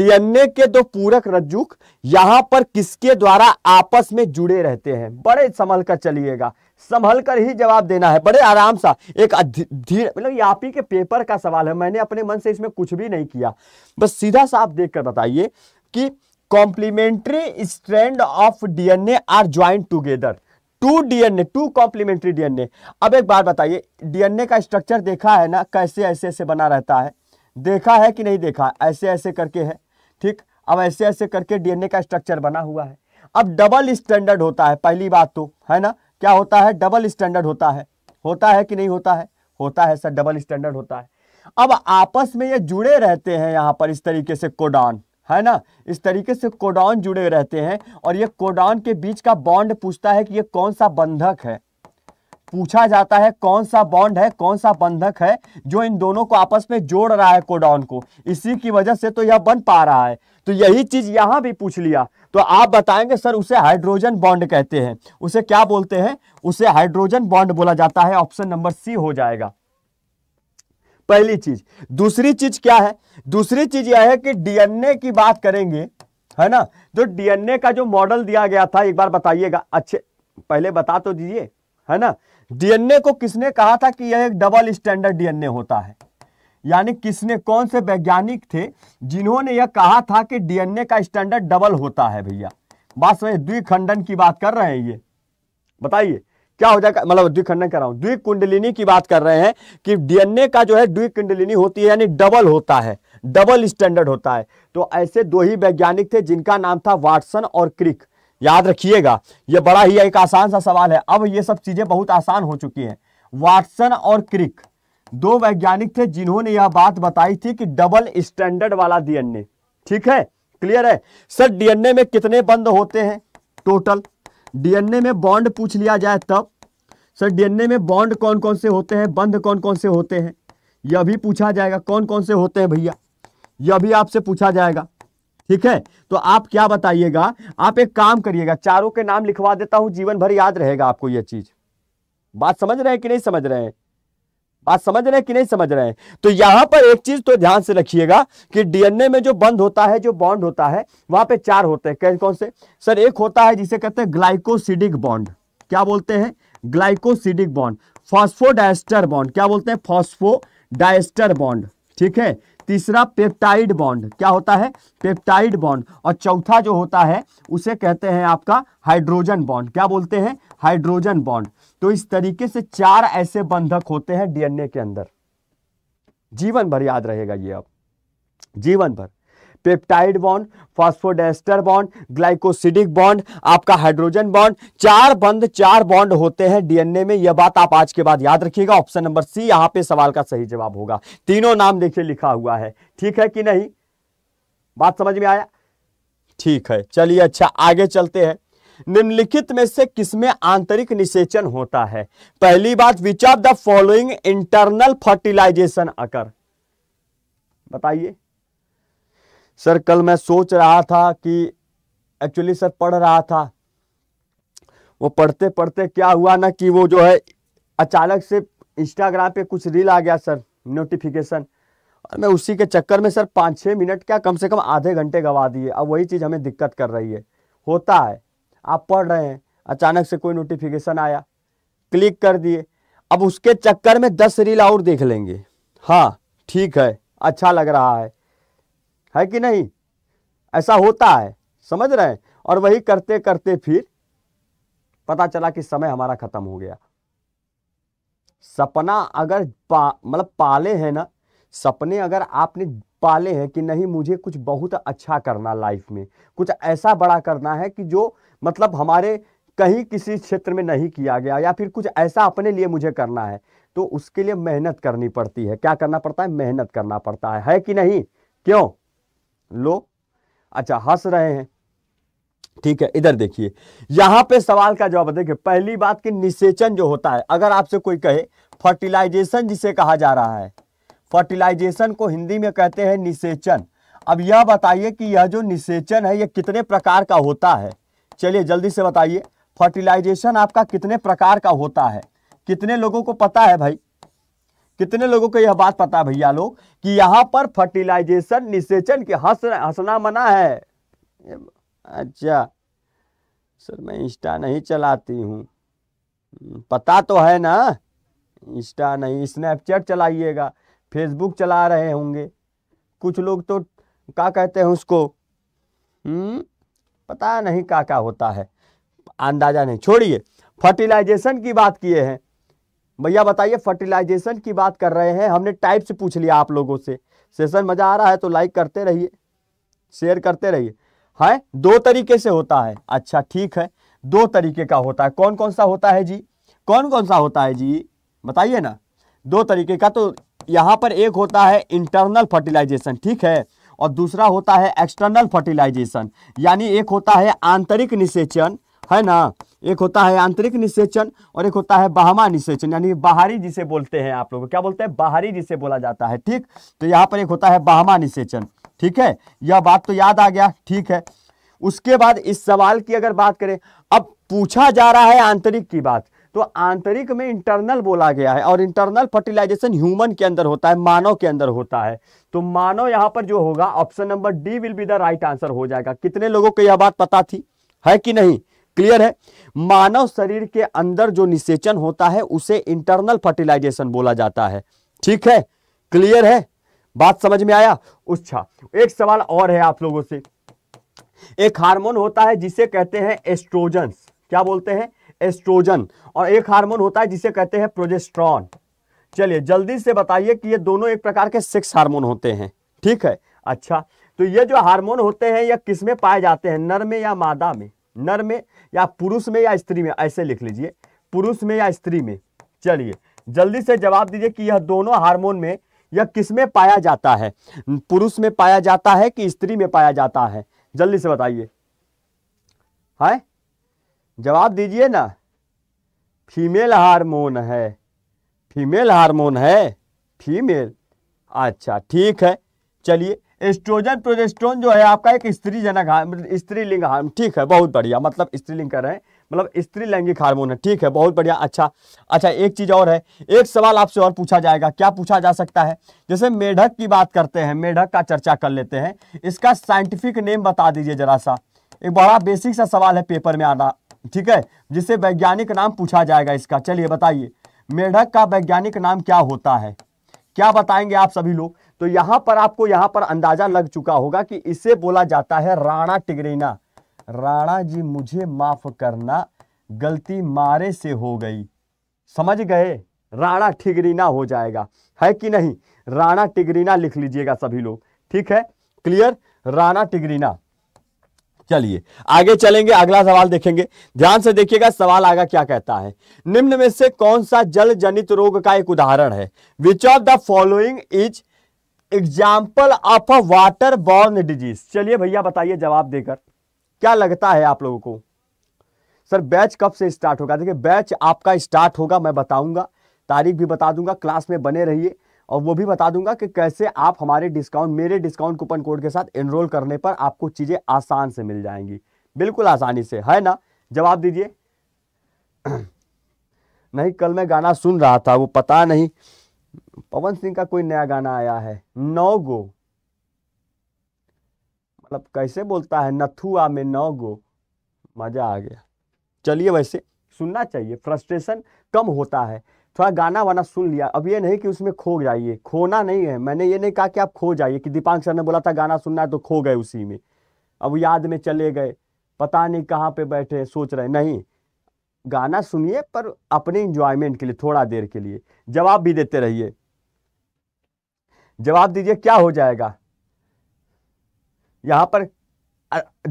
A: डीएनए के दो पूरक रज्जुक यहां पर किसके द्वारा आपस में जुड़े रहते हैं बड़े संभल कर चलिएगा संभल कर ही जवाब देना है बड़े आराम सा एक मतलब आप ही के पेपर का सवाल है मैंने अपने मन से इसमें कुछ भी नहीं किया बस सीधा सा आप देख कर बताइए कि complementary strand of DNA are joint together to DNA to complementary DNA अब एक बार बताइए डीएनए का स्ट्रक्चर देखा है ना कैसे ऐसे ऐसे बना रहता है देखा है कि नहीं देखा ऐसे ऐसे करके है ठीक अब ऐसे ऐसे करके डीएनए का स्ट्रक्चर बना हुआ है अब डबल स्टैंडर्ड होता है पहली बात तो है ना क्या होता है डबल स्टैंडर्ड होता है होता है कि नहीं होता है होता है सर डबल स्टैंडर्ड होता है अब आपस में ये जुड़े रहते हैं यहां पर इस तरीके से कोडान है ना इस तरीके से कोडाउन जुड़े रहते हैं और ये कोडाउन के बीच का बॉन्ड पूछता है कि ये कौन सा बंधक है पूछा जाता है कौन सा बॉन्ड है कौन सा बंधक है जो इन दोनों को आपस में जोड़ रहा है कोडाउन को इसी की वजह से तो यह बन पा रहा है तो यही चीज यहां भी पूछ लिया तो आप बताएंगे सर उसे हाइड्रोजन बॉन्ड कहते हैं उसे क्या बोलते हैं उसे हाइड्रोजन बॉन्ड बोला जाता है ऑप्शन नंबर सी हो जाएगा पहली चीज दूसरी चीज क्या है दूसरी चीज यह है कि डीएनए की बात करेंगे है ना जो डीएनए का जो मॉडल दिया गया था एक बार बताइएगा अच्छे पहले बता तो दीजिए है ना डीएनए को किसने कहा था कि यह एक डबल स्टैंडर्ड डीएनए होता है यानी किसने कौन से वैज्ञानिक थे जिन्होंने यह कहा था कि डीएनए का स्टैंडर्ड डबल होता है भैया बात समझ द्विखंडन की बात कर रहे हैं ये बताइए क्या हो जाएगा मतलब द्विखंडन कर रहा हूं कुंडलिनी की बात कर रहे हैं कि डीएनए का जो है कुंडलिनी होती है यानी डबल होता है डबल स्टैंडर्ड होता है तो ऐसे दो ही वैज्ञानिक थे जिनका नाम था वाटसन और क्रिक याद रखिएगा यह बड़ा ही एक आसान सा सवाल है अब ये सब चीजें बहुत आसान हो चुकी हैं वाटसन और क्रिक दो वैज्ञानिक थे जिन्होंने यह बात बताई थी कि डबल स्टैंडर्ड वाला डीएनए ठीक है क्लियर है सर डीएनए में कितने बंद होते हैं टोटल डीएनए में बॉन्ड पूछ लिया जाए तब सर डीएनए में बॉन्ड कौन कौन से होते हैं बंध कौन कौन से होते हैं यह भी पूछा जाएगा कौन कौन से होते हैं भैया यह भी आपसे पूछा जाएगा ठीक है तो आप क्या बताइएगा आप एक काम करिएगा चारों के नाम लिखवा देता हूं जीवन भर याद रहेगा आपको यह चीज बात समझ रहे हैं कि नहीं समझ रहे हैं बात समझ रहे हैं कि नहीं समझ रहे हैं तो यहां पर एक चीज तो ध्यान से रखिएगा कि डीएनए में जो बंद होता है जो बॉन्ड होता है वहां पे चार होते हैं कौन कौन से सर एक होता है जिसे कहते हैं ग्लाइकोसिडिक बॉन्ड क्या बोलते हैं ग्लाइकोसिडिक बॉन्ड फॉस्फोडाइस्टर बॉन्ड क्या बोलते हैं फॉस्फोडाइस्टर बॉन्ड ठीक है तीसरा पेप्टाइड बॉन्ड क्या होता है पेप्टाइड बॉन्ड और चौथा जो होता है उसे कहते हैं आपका हाइड्रोजन बॉन्ड क्या बोलते हैं हाइड्रोजन बॉन्ड तो इस तरीके से चार ऐसे बंधक होते हैं डीएनए के अंदर जीवन भर याद रहेगा ये अब जीवन भर peptide bond phosphodiester bond glycosidic bond आपका हाइड्रोजन बॉन्ड चार बंद चार बॉन्ड होते हैं डीएनए में यह बात आप आज के बाद याद रखिएगा ऑप्शन नंबर सी यहां पे सवाल का सही जवाब होगा तीनों नाम देखिए लिखा हुआ है ठीक है कि नहीं बात समझ में आया ठीक है चलिए अच्छा आगे चलते हैं निम्नलिखित में से किसमें आंतरिक निषेचन होता है पहली बात which are the following internal fertilization occur बताइए सर कल मैं सोच रहा था कि एक्चुअली सर पढ़ रहा था वो पढ़ते पढ़ते क्या हुआ ना कि वो जो है अचानक से इंस्टाग्राम पे कुछ रील आ गया सर नोटिफिकेशन और मैं उसी के चक्कर में सर पाँच छः मिनट क्या कम से कम आधे घंटे गवा दिए अब वही चीज़ हमें दिक्कत कर रही है होता है आप पढ़ रहे हैं अचानक से कोई नोटिफिकेशन आया क्लिक कर दिए अब उसके चक्कर में दस रील और देख लेंगे हाँ ठीक है अच्छा लग रहा है है कि नहीं ऐसा होता है समझ रहे हैं और वही करते करते फिर पता चला कि समय हमारा ख़त्म हो गया सपना अगर पा मतलब पाले हैं ना सपने अगर आपने पाले हैं कि नहीं मुझे कुछ बहुत अच्छा करना लाइफ में कुछ ऐसा बड़ा करना है कि जो मतलब हमारे कहीं किसी क्षेत्र में नहीं किया गया या फिर कुछ ऐसा अपने लिए मुझे करना है तो उसके लिए मेहनत करनी पड़ती है क्या करना पड़ता है मेहनत करना पड़ता है है कि नहीं क्यों लो अच्छा हंस रहे हैं ठीक है इधर देखिए यहां पे सवाल का जवाब देखिए पहली बात कि निषेचन जो होता है अगर आपसे कोई कहे फर्टिलाइजेशन जिसे कहा जा रहा है फर्टिलाइजेशन को हिंदी में कहते हैं निषेचन अब यह बताइए कि यह जो निषेचन है यह कितने प्रकार का होता है चलिए जल्दी से बताइए फर्टिलाइजेशन आपका कितने प्रकार का होता है कितने लोगों को पता है भाई कितने लोगों को यह बात पता है भैया लोग कि यहाँ पर फर्टिलाइजेशन निषेचन के हंस हंसना मना है अच्छा सर मैं इंस्टा नहीं चलाती हूँ पता तो है ना इंस्टा नहीं स्नैपचैट चलाइएगा फेसबुक चला रहे होंगे कुछ लोग तो क्या कहते हैं उसको हम्म पता नहीं का का होता है अंदाजा नहीं छोड़िए फर्टिलाइजेशन की बात किए हैं भैया बताइए फर्टिलाइजेशन की बात कर रहे हैं हमने टाइप से पूछ लिया आप लोगों से सेशन मज़ा आ रहा है तो लाइक करते रहिए शेयर करते रहिए है दो तरीके से होता है अच्छा ठीक है दो तरीके का होता है कौन कौन सा होता है जी कौन कौन सा होता है जी बताइए ना दो तरीके का तो यहाँ पर एक होता है इंटरनल फर्टिलाइजेशन ठीक है और दूसरा होता है एक्सटर्नल फर्टिलाइजेशन यानी एक होता है आंतरिक निषेचन है ना एक होता है आंतरिक निषेचन और एक होता है बहमा निषेचन यानी बाहरी जिसे बोलते हैं आप लोग क्या बोलते हैं बाहरी जिसे बोला जाता है ठीक तो यहाँ पर एक होता है बहमा निषेचन ठीक है यह बात तो याद आ गया ठीक है उसके बाद इस सवाल की अगर बात करें अब पूछा जा रहा है आंतरिक की बात तो आंतरिक में इंटरनल बोला गया है और इंटरनल फर्टिलाइजेशन ह्यूमन के अंदर होता है मानव के अंदर होता है तो मानो यहां पर जो होगा option number D will be the right answer हो जाएगा कितने लोगों को यह बात पता थी है कि नहीं क्लियर है मानव शरीर के अंदर जो निषेचन होता है उसे इंटरनल फर्टिलाइजेशन बोला जाता है ठीक है क्लियर है बात समझ में आया अच्छा एक सवाल और है आप लोगों से एक हार्मोन होता है जिसे कहते हैं एस्ट्रोजन क्या बोलते हैं एस्ट्रोजन और एक हार्मोन होता है जिसे कहते हैं प्रोजेस्ट्रॉन चलिए जल्दी से बताइए कि ये दोनों एक प्रकार के सेक्स हार्मोन होते हैं ठीक है अच्छा तो ये जो हार्मोन होते हैं यह किस में पाए जाते हैं नर में या मादा में नर में या पुरुष में या स्त्री में ऐसे लिख लीजिए पुरुष में या स्त्री में चलिए जल्दी से जवाब दीजिए कि यह दोनों हार्मोन में यह किस में पाया जाता है पुरुष में पाया जाता है कि स्त्री में पाया जाता है जल्दी से बताइए है जवाब दीजिए ना फीमेल हार्मोन है फीमेल हार्मोन है फीमेल अच्छा ठीक है चलिए एस्ट्रोजन प्रोजेस्ट्रोन जो है आपका एक स्त्री जनक मतलब स्त्री लिंग हार्मोन ठीक है बहुत बढ़िया मतलब स्त्री लिंग कर रहे हैं मतलब स्त्री लैंगिक हार्मोन है ठीक है बहुत बढ़िया अच्छा अच्छा एक चीज़ और है एक सवाल आपसे और पूछा जाएगा क्या पूछा जा सकता है जैसे मेढक की बात करते हैं मेढक का चर्चा कर लेते हैं इसका साइंटिफिक नेम बता दीजिए जरा सा एक बड़ा बेसिक सा सवाल है पेपर में आना ठीक है जिससे वैज्ञानिक नाम पूछा जाएगा इसका चलिए बताइए मेढक का वैज्ञानिक नाम क्या होता है क्या बताएंगे आप सभी लोग तो यहां पर आपको यहां पर अंदाजा लग चुका होगा कि इसे बोला जाता है राणा टिगरीना राणा जी मुझे माफ करना गलती मारे से हो गई समझ गए राणा टिगरीना हो जाएगा है कि नहीं राणा टिगरीना लिख लीजिएगा सभी लोग ठीक है क्लियर राणा टिगरीना चलिए आगे चलेंगे अगला सवाल देखेंगे ध्यान से देखिएगा सवाल आगे क्या कहता है निम्न में से कौन सा जल जनित रोग का एक उदाहरण है which of the following is example of a water borne disease चलिए भैया बताइए जवाब देकर क्या लगता है आप लोगों को सर बैच कब से स्टार्ट होगा देखिए बैच आपका स्टार्ट होगा मैं बताऊंगा तारीख भी बता दूंगा क्लास में बने रहिए और वो भी बता दूंगा कि कैसे आप हमारे डिस्काउंट मेरे डिस्काउंट कूपन कोड के साथ एनरोल करने पर आपको चीज़ें आसान से मिल जाएंगी बिल्कुल आसानी से है ना जवाब दीजिए नहीं कल मैं गाना सुन रहा था वो पता नहीं पवन सिंह का कोई नया गाना आया है नौ गो मतलब कैसे बोलता है नथुआ में नौ गो मज़ा आ गया चलिए वैसे सुनना चाहिए फ्रस्ट्रेशन कम होता है थोड़ा गाना वाना सुन लिया अब ये नहीं कि उसमें खो जाइए खोना नहीं है मैंने ये नहीं कहा कि आप खो जाइए कि दीपांक सर ने बोला था गाना सुनना है तो खो गए उसी में अब याद में चले गए पता नहीं कहाँ पे बैठे सोच रहे नहीं गाना सुनिए पर अपने इंजॉयमेंट के लिए थोड़ा देर के लिए जवाब भी देते रहिए जवाब दीजिए क्या हो जाएगा यहाँ पर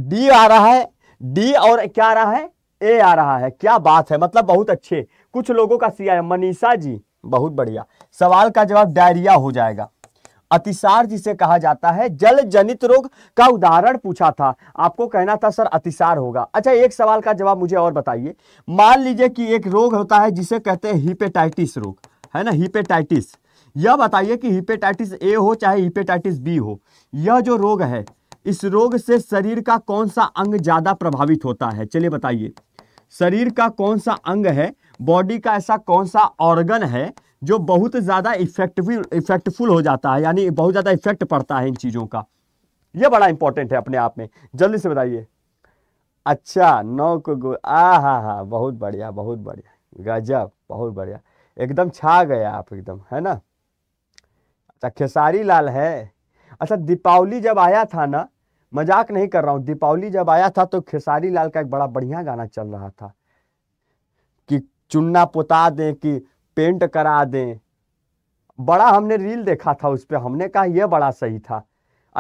A: डी आ रहा है डी और क्या आ रहा है ए आ रहा है क्या बात है मतलब बहुत अच्छे कुछ लोगों का सी आया मनीषा जी बहुत बढ़िया सवाल का जवाब डायरिया हो जाएगा अतिसार जिसे कहा जाता है जल जनित रोग का उदाहरण पूछा था आपको कहना था सर अतिसार होगा अच्छा एक सवाल का जवाब मुझे और बताइए मान लीजिए कि एक रोग होता है जिसे कहते हैं हिपेटाइटिस रोग है ना हिपेटाइटिस यह बताइए कि हिपेटाइटिस ए हो चाहे हिपेटाइटिस बी हो यह जो रोग है इस रोग से शरीर का कौन सा अंग ज़्यादा प्रभावित होता है चलिए बताइए शरीर का कौन सा अंग है बॉडी का ऐसा कौन सा ऑर्गन है जो बहुत ज़्यादा इफेक्टिव इफेक्टफुल हो जाता है यानी बहुत ज़्यादा इफेक्ट पड़ता है इन चीज़ों का यह बड़ा इंपॉर्टेंट है अपने आप में जल्दी से बताइए अच्छा नौ को गो आ हा हा बहुत बढ़िया बहुत बढ़िया गजब बहुत बढ़िया एकदम छा गया आप एकदम है ना अच्छा खेसारी लाल है अच्छा दीपावली जब आया था ना मजाक नहीं कर रहा हूँ दीपावली जब आया था तो खेसारी लाल का एक बड़ा बढ़िया गाना चल रहा था चुन्ना पुता दें कि पेंट करा दें बड़ा हमने रील देखा था उस पर हमने कहा यह बड़ा सही था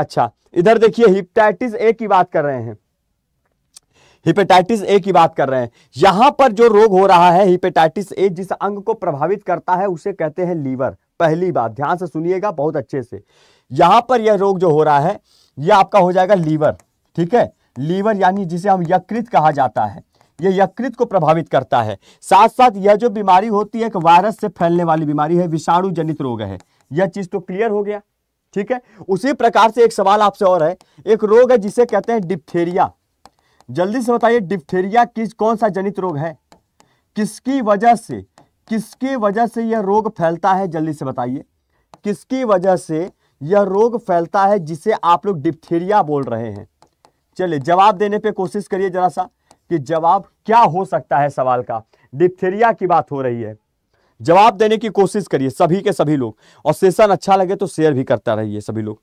A: अच्छा इधर देखिए हिपेटाइटिस ए की बात कर रहे हैं हिपेटाइटिस ए की बात कर रहे हैं यहां पर जो रोग हो रहा है हिपेटाइटिस ए जिस अंग को प्रभावित करता है उसे कहते हैं लीवर पहली बात ध्यान से सुनिएगा बहुत अच्छे से यहां पर यह रोग जो हो रहा है यह आपका हो जाएगा लीवर ठीक है लीवर यानी जिसे हम यकृत कहा जाता है ये यकृत को प्रभावित करता है साथ साथ यह जो बीमारी होती है एक वायरस से फैलने वाली बीमारी है विषाणु जनित रोग है यह चीज़ तो क्लियर हो गया ठीक है उसी प्रकार से एक सवाल आपसे और है एक रोग है जिसे कहते हैं डिप्थेरिया जल्दी से बताइए डिप्थेरिया किस कौन सा जनित रोग है किसकी वजह से किसकी वजह से यह रोग फैलता है जल्दी से बताइए किसकी वजह से यह रोग फैलता है जिसे आप लोग डिप्थेरिया बोल रहे हैं चलिए जवाब देने पे कोशिश करिए जरा सा कि जवाब क्या हो सकता है सवाल का डिप्थेरिया की बात हो रही है जवाब देने की कोशिश करिए सभी के सभी लोग और सेशन अच्छा लगे तो शेयर भी करता रहिए सभी लोग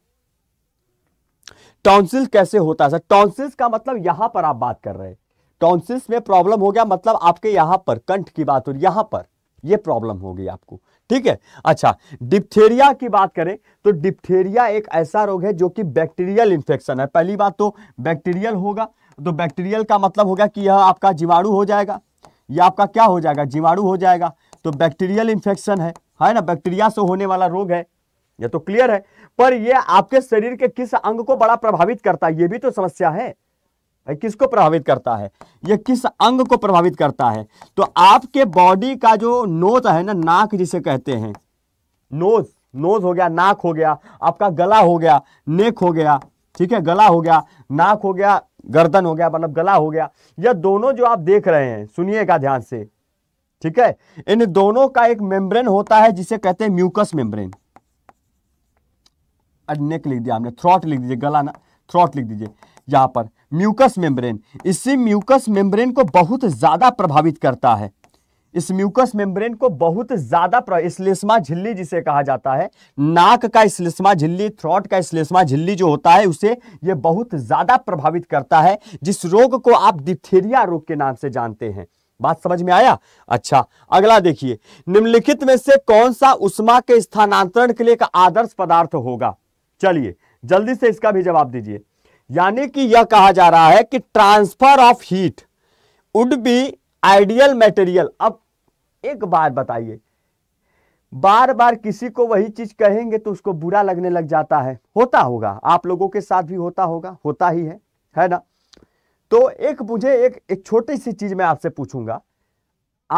A: टॉन्सिल कैसे होता है सर टॉन्सिल्स का मतलब यहां पर आप बात कर रहे हैं टॉन्सिल्स में प्रॉब्लम हो गया मतलब आपके यहां पर कंठ की बात हो रही यहां पर यह प्रॉब्लम हो गई आपको ठीक है अच्छा डिप्थेरिया की बात करें तो डिप्थेरिया एक ऐसा रोग है जो कि बैक्टीरियल इंफेक्शन है पहली बात तो बैक्टीरियल होगा तो बैक्टीरियल का मतलब हो गया कि यह आपका जीवाणु हो जाएगा यह आपका क्या हो जाएगा जीवाणु हो जाएगा तो बैक्टीरियल इंफेक्शन है है ना बैक्टीरिया से होने वाला रोग है यह तो क्लियर है पर यह आपके शरीर के किस अंग को बड़ा प्रभावित करता है यह भी तो समस्या है भाई किसको प्रभावित करता है यह किस अंग को प्रभावित करता है तो आपके बॉडी का जो नोज है ना नाक जिसे कहते हैं नोज नोज हो गया नाक हो गया आपका गला हो गया नेक हो गया ठीक है गला हो गया नाक हो गया गर्दन हो गया मतलब गला हो गया यह दोनों जो आप देख रहे हैं सुनिएगा ध्यान से ठीक है इन दोनों का एक मेम्ब्रेन होता है जिसे कहते हैं म्यूकस मेम्ब्रेन नेक लिख दिया हमने थ्रॉट लिख दीजिए गला ना थ्रॉट लिख दीजिए यहां पर म्यूकस मेम्ब्रेन इसी म्यूकस मेम्ब्रेन को बहुत ज्यादा प्रभावित करता है इस म्यूकस मेम्ब्रेन को बहुत ज्यादा श्लेष्मा झिल्ली जिसे कहा जाता है नाक का श्लेष्मा झिल्ली थ्रोट का श्लेष्मा झिल्ली जो होता है उसे यह बहुत ज्यादा प्रभावित करता है जिस रोग को आप डिथेरिया रोग के नाम से जानते हैं बात समझ में आया अच्छा अगला देखिए निम्नलिखित में से कौन सा उष्मा के स्थानांतरण के लिए एक आदर्श पदार्थ होगा चलिए जल्दी से इसका भी जवाब दीजिए यानी कि यह कहा जा रहा है कि transfer of heat would be ideal material अब एक बार बताइए बार बार किसी को वही चीज कहेंगे तो उसको बुरा लगने लग जाता है होता होगा आप लोगों के साथ भी होता होगा होता ही है है ना तो एक मुझे एक एक छोटी सी चीज मैं आपसे पूछूंगा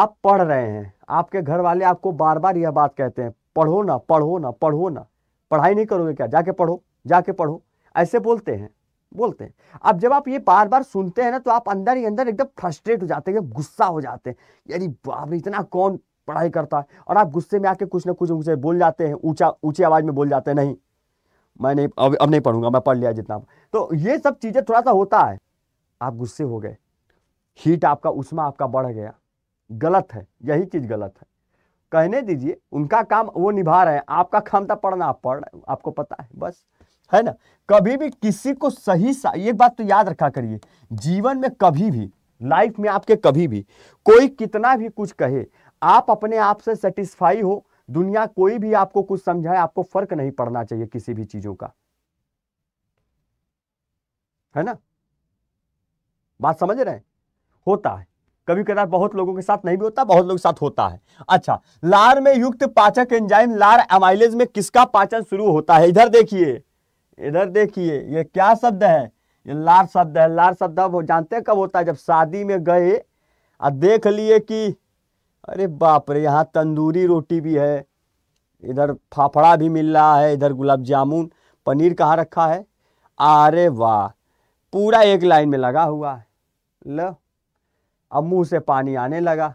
A: आप पढ़ रहे हैं आपके घर वाले आपको बार बार यह बात कहते हैं पढ़ो ना पढ़ो ना पढ़ो ना पढ़ाई नहीं करोगे क्या जाके पढ़ो जाके पढ़ो ऐसे बोलते हैं बोलते हैं अब जब आप ये बार बार सुनते हैं ना तो आप अंदर ही अंदर एकदम फ्रस्ट्रेट हो जाते हैं गुस्सा हो जाते हैं यानी बाप इतना कौन पढ़ाई करता है और आप गुस्से में आके कुछ ना कुछ उसे बोल जाते हैं ऊंचा ऊंची आवाज़ में बोल जाते हैं नहीं मैं नहीं अब अब नहीं पढ़ूंगा मैं पढ़ लिया जितना तो ये सब चीज़ें थोड़ा सा होता है आप गुस्से हो गए हीट आपका उष्मा आपका बढ़ गया गलत है यही चीज़ गलत है कहने दीजिए उनका काम वो निभा रहे हैं आपका काम था पढ़ना आप पढ़ आपको पता है बस है ना कभी भी किसी को सही सा एक बात तो याद रखा करिए जीवन में कभी भी लाइफ में आपके कभी भी कोई कितना भी कुछ कहे आप अपने आप से सेटिस्फाई हो दुनिया कोई भी आपको कुछ समझाए आपको फर्क नहीं पड़ना चाहिए किसी भी चीजों का है ना बात समझ रहे हैं होता है कभी कदार बहुत लोगों के साथ नहीं भी होता बहुत लोगों के साथ होता है अच्छा लार में युक्त पाचक एंजाइम लार एमाइलेज में किसका पाचन शुरू होता है इधर देखिए इधर देखिए ये क्या शब्द है ये लार शब्द है लार शब्द वो जानते हैं कब होता है जब शादी में गए और देख लिए कि अरे बाप रे यहाँ तंदूरी रोटी भी है इधर फाफड़ा भी मिल रहा है इधर गुलाब जामुन पनीर कहाँ रखा है अरे वाह पूरा एक लाइन में लगा हुआ है लो अब मुँह से पानी आने लगा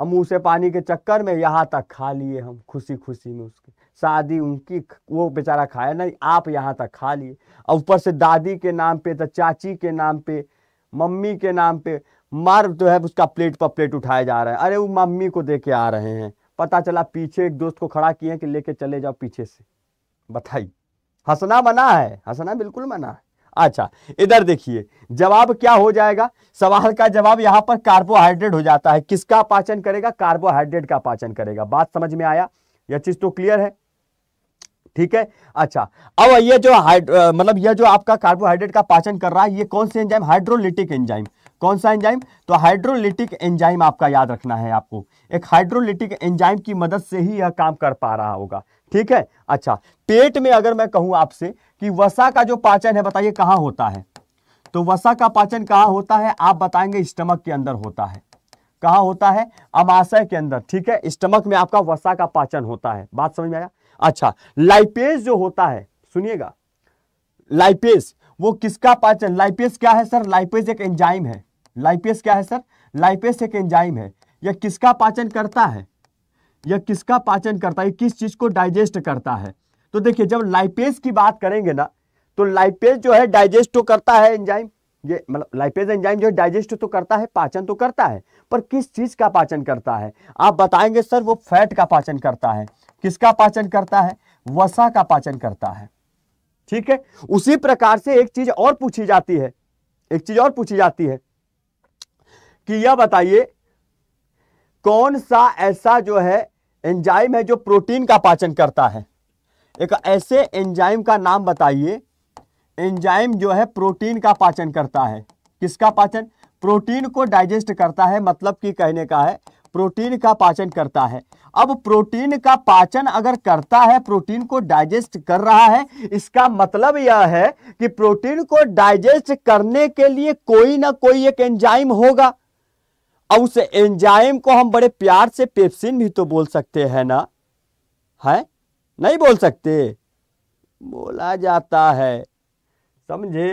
A: अब मुँह से पानी के चक्कर में यहाँ तक खा लिए हम खुशी खुशी में उसके शादी उनकी वो बेचारा खाया नहीं आप यहाँ तक खा लिए और ऊपर से दादी के नाम पे तो चाची के नाम पे मम्मी के नाम पे मार जो तो है उसका प्लेट पर प्लेट उठाया जा रहा है अरे वो मम्मी को दे आ रहे हैं पता चला पीछे एक दोस्त को खड़ा किए कि लेके चले जाओ पीछे से बताइए हंसना मना है हंसना बिल्कुल मना है अच्छा इधर देखिए जवाब क्या हो जाएगा सवाल का जवाब यहाँ पर कार्बोहाइड्रेट हो जाता है किसका पाचन करेगा कार्बोहाइड्रेट का पाचन करेगा बात समझ में आया यह चीज तो क्लियर है ठीक है अच्छा अब ये जो मतलब ये जो आपका कार्बोहाइड्रेट का पाचन कर रहा है ये कौन से एंजाइम हाइड्रोलिटिक एंजाइम कौन सा एंजाइम तो हाइड्रोलिटिक एंजाइम आपका याद रखना है आपको एक हाइड्रोलिटिक एंजाइम की मदद से ही यह काम कर पा रहा होगा ठीक है अच्छा पेट में अगर मैं कहूं आपसे कि वसा का जो पाचन है बताइए कहां होता है तो वसा का पाचन कहां होता है आप बताएंगे स्टमक के अंदर होता है कहां होता है अमाशय के अंदर ठीक है स्टमक में आपका वसा का पाचन होता है बात समझ में आया अच्छा लाइपेज जो होता है सुनिएगा लाइपेज वो किसका पाचन लाइपेज क्या है सर लाइपेज एक एंजाइम है लाइपेज क्या है सर लाइपेज एक एंजाइम है यह किसका पाचन करता है यह किसका पाचन करता है किस चीज को डाइजेस्ट करता है तो देखिए जब लाइपेज की बात करेंगे ना तो लाइपेज जो है डाइजेस्ट तो करता है एंजाइम ये मतलब लाइपेज एंजाइम जो है डाइजेस्ट तो करता है पाचन तो करता है पर किस चीज का पाचन करता है आप बताएंगे सर वो फैट का पाचन करता है किसका पाचन करता है वसा का पाचन करता है ठीक है उसी प्रकार से एक चीज और पूछी जाती है एक चीज और पूछी जाती है कि यह बताइए कौन सा ऐसा जो है एंजाइम है जो प्रोटीन का पाचन करता है एक ऐसे एंजाइम का नाम बताइए एंजाइम जो है प्रोटीन का पाचन करता है किसका पाचन प्रोटीन को डाइजेस्ट करता है मतलब कि कहने का है प्रोटीन का पाचन करता है अब प्रोटीन का पाचन अगर करता है प्रोटीन को डाइजेस्ट कर रहा है इसका मतलब यह है कि प्रोटीन को डाइजेस्ट करने के लिए कोई ना कोई एक एंजाइम होगा और उस एंजाइम को हम बड़े प्यार से पेप्सिन भी तो बोल सकते हैं ना है नहीं बोल सकते बोला जाता है समझे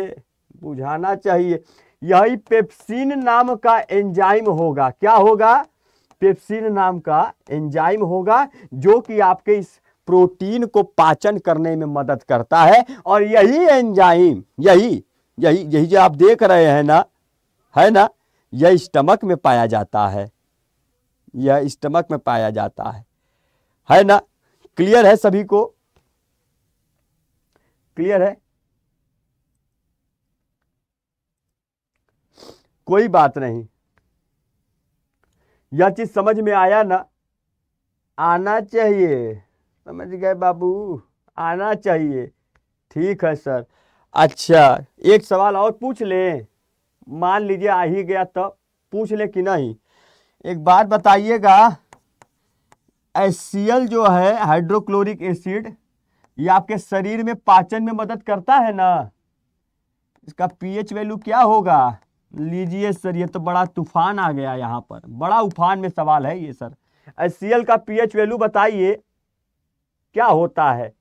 A: बुझाना चाहिए यही पेप्सिन नाम का एंजाइम होगा क्या होगा पेप्सिन नाम का एंजाइम होगा जो कि आपके इस प्रोटीन को पाचन करने में मदद करता है और यही एंजाइम यही यही यही जो आप देख रहे हैं ना है ना यह स्टमक में पाया जाता है यह स्टमक में पाया जाता है है ना क्लियर है सभी को क्लियर है कोई बात नहीं यह चीज समझ में आया ना आना चाहिए समझ गए बाबू आना चाहिए ठीक है सर अच्छा एक सवाल और पूछ ले मान लीजिए आ ही गया तब पूछ ले कि नहीं एक बात बताइएगा एस जो है हाइड्रोक्लोरिक एसिड ये आपके शरीर में पाचन में मदद करता है ना इसका पीएच वैल्यू क्या होगा लीजिए सर ये तो बड़ा तूफान आ गया यहाँ पर बड़ा उफान में सवाल है ये सर एस का पीएच वैल्यू बताइए क्या होता है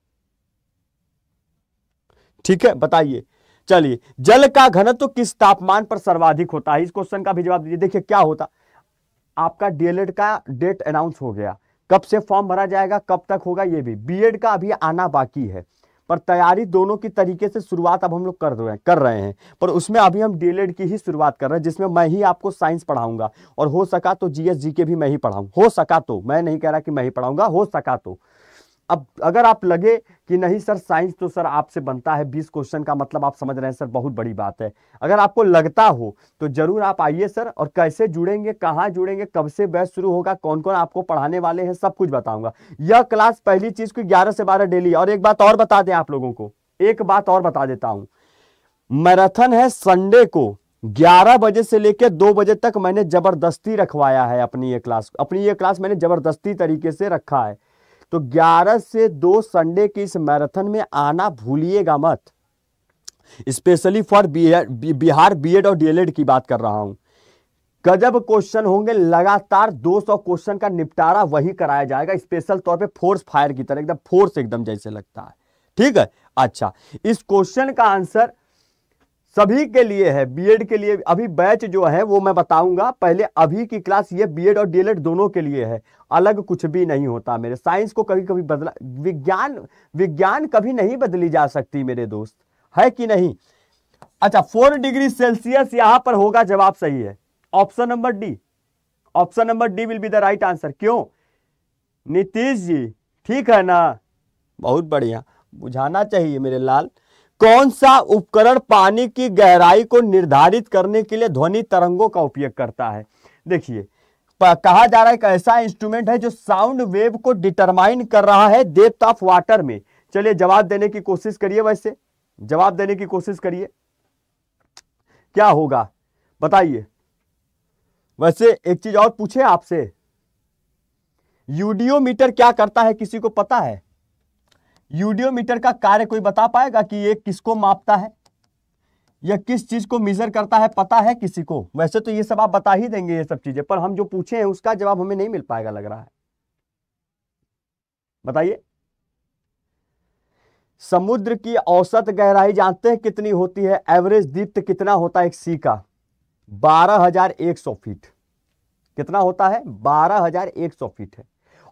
A: ठीक है बताइए चलिए जल का घनत्व तो किस तापमान पर सर्वाधिक होता है इस क्वेश्चन का भी जवाब दीजिए देखिए क्या होता आपका डीएलएड का डेट अनाउंस हो गया कब से फॉर्म भरा जाएगा कब तक होगा ये भी बीएड का अभी आना बाकी है पर तैयारी दोनों की तरीके से शुरुआत अब हम लोग कर रहे हैं कर रहे हैं पर उसमें अभी हम डी e की ही शुरुआत कर रहे हैं जिसमें मैं ही आपको साइंस पढ़ाऊंगा और हो सका तो जीएस जी के भी मैं ही पढ़ाऊँ हो सका तो मैं नहीं कह रहा कि मैं ही पढ़ाऊंगा हो सका तो अब अगर आप लगे कि नहीं सर साइंस तो सर आपसे बनता है बीस क्वेश्चन का मतलब आप समझ रहे हैं सर बहुत बड़ी बात है अगर आपको लगता हो तो जरूर आप आइए सर और कैसे जुड़ेंगे कहाँ जुड़ेंगे कब से बैच शुरू होगा कौन कौन आपको पढ़ाने वाले हैं सब कुछ बताऊंगा यह क्लास पहली चीज को ग्यारह से बारह डेली और एक बात और बता दें आप लोगों को एक बात और बता देता हूं मैराथन है संडे को 11 बजे से लेकर 2 बजे तक मैंने जबरदस्ती रखवाया है अपनी ये क्लास अपनी ये क्लास मैंने जबरदस्ती तरीके से रखा है तो 11 से 2 संडे के इस मैराथन में आना भूलिएगा मत स्पेशली फॉर बिहार बीएड और डीएलएड की बात कर रहा हूं गजब क्वेश्चन होंगे लगातार 200 क्वेश्चन का निपटारा वही कराया जाएगा स्पेशल तौर पे फोर्स फायर की तरह एकदम फोर्स एकदम जैसे लगता है ठीक है अच्छा इस क्वेश्चन का आंसर सभी के लिए है बीएड के लिए अभी बैच जो है वो मैं बताऊंगा पहले अभी की क्लास ये बीएड और डीएलएड दोनों के लिए है अलग कुछ भी नहीं होता मेरे साइंस को कभी कभी बदला विज्ञान विज्ञान कभी नहीं बदली जा सकती मेरे दोस्त है कि नहीं अच्छा फोर डिग्री सेल्सियस यहां पर होगा जवाब सही है option number D option number D will be the right answer क्यों नीतीश जी ठीक है ना बहुत बढ़िया बुझाना चाहिए मेरे लाल कौन सा उपकरण पानी की गहराई को निर्धारित करने के लिए ध्वनि तरंगों का उपयोग करता है देखिए कहा जा रहा है एक ऐसा इंस्ट्रूमेंट है जो साउंड वेव को डिटरमाइन कर रहा है डेप्थ ऑफ वाटर में चलिए जवाब देने की कोशिश करिए वैसे जवाब देने की कोशिश करिए क्या होगा बताइए वैसे एक चीज और पूछे आपसे यूडियोमीटर क्या करता है किसी को पता है यूडियोमीटर का कार्य कोई बता पाएगा कि ये किसको मापता है या किस चीज को मेजर करता है पता है किसी को वैसे तो ये सब आप बता ही देंगे ये सब चीजें पर हम जो पूछे हैं उसका जवाब हमें नहीं मिल पाएगा लग रहा है बताइए समुद्र की औसत गहराई जानते हैं कितनी होती है एवरेज दीप्त कितना होता है एक सी का बारह हजार एक सौ फीट कितना होता है बारह हजार एक सौ फीट है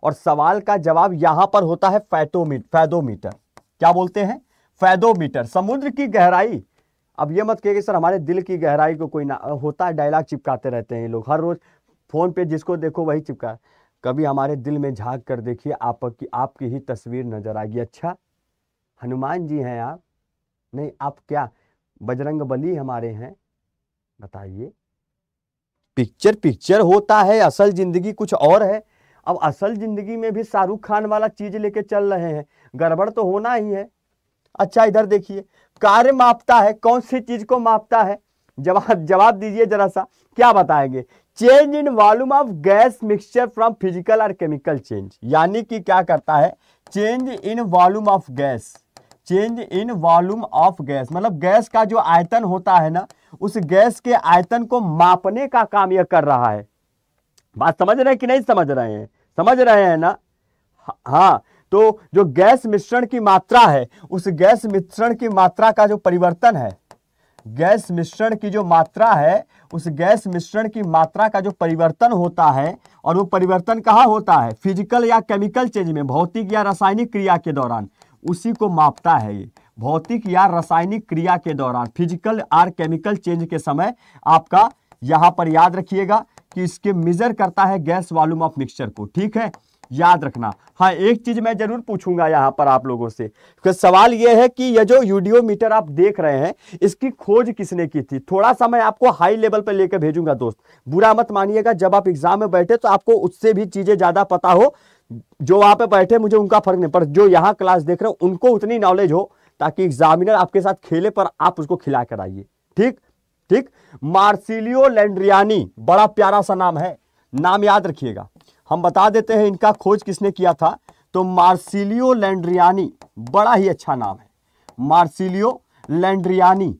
A: और सवाल का जवाब यहां पर होता है फैटोमीट फैदोमीटर क्या बोलते हैं फैदोमीटर समुद्र की गहराई अब ये मत कहिए सर हमारे दिल की गहराई को कोई ना होता है डायलॉग चिपकाते रहते हैं लोग हर रोज फोन पे जिसको देखो वही चिपका कभी हमारे दिल में झांक कर देखिए आपकी आपकी ही तस्वीर नजर आएगी अच्छा हनुमान जी हैं आप नहीं आप क्या बजरंग बली हमारे हैं बताइए पिक्चर पिक्चर होता है असल जिंदगी कुछ और है अब असल ज़िंदगी में भी शाहरुख खान वाला चीज़ लेके चल रहे हैं गड़बड़ तो होना ही है अच्छा इधर देखिए कार्य मापता है कौन सी चीज़ को मापता है जवाब जवाब दीजिए जरा सा क्या बताएंगे change in volume of gas mixture from physical और केमिकल चेंज यानी कि क्या करता है change in volume of gas change in volume of gas मतलब गैस का जो आयतन होता है ना उस गैस के आयतन को मापने का काम यह कर रहा है बात समझ रहे हैं कि नहीं समझ रहे हैं समझ रहे हैं ना हाँ तो जो गैस मिश्रण की मात्रा है उस गैस मिश्रण की मात्रा का जो परिवर्तन है गैस मिश्रण की जो मात्रा है उस गैस मिश्रण की मात्रा का जो परिवर्तन होता है और वो परिवर्तन कहाँ होता है फिजिकल या केमिकल चेंज में भौतिक या रासायनिक क्रिया के दौरान उसी को मापता है ये भौतिक या रासायनिक क्रिया के दौरान फिजिकल और केमिकल चेंज के समय आपका यहाँ पर याद रखिएगा कि इसके मेजर करता है गैस वॉल्यूम ऑफ मिक्सचर को ठीक है याद रखना हाँ एक चीज मैं जरूर पूछूंगा यहाँ पर आप लोगों से सवाल यह है कि यह जो यूडियोमीटर आप देख रहे हैं इसकी खोज किसने की थी थोड़ा सा मैं आपको हाई लेवल पर लेकर भेजूंगा दोस्त बुरा मत मानिएगा जब आप एग्जाम में बैठे तो आपको उससे भी चीजें ज्यादा पता हो जो वहां पे बैठे मुझे उनका फर्क नहीं पर जो यहाँ क्लास देख रहे हो उनको उतनी नॉलेज हो ताकि एग्जामिनर आपके साथ खेले पर आप उसको खिला कर आइए ठीक ठीक मार्सिलियो लैंड्रियानी बड़ा प्यारा सा नाम है नाम याद रखिएगा हम बता देते हैं इनका खोज किसने किया था तो मार्सिलियो लैंड्रियानी बड़ा ही अच्छा नाम है मार्सिलियो लैंड्रियानी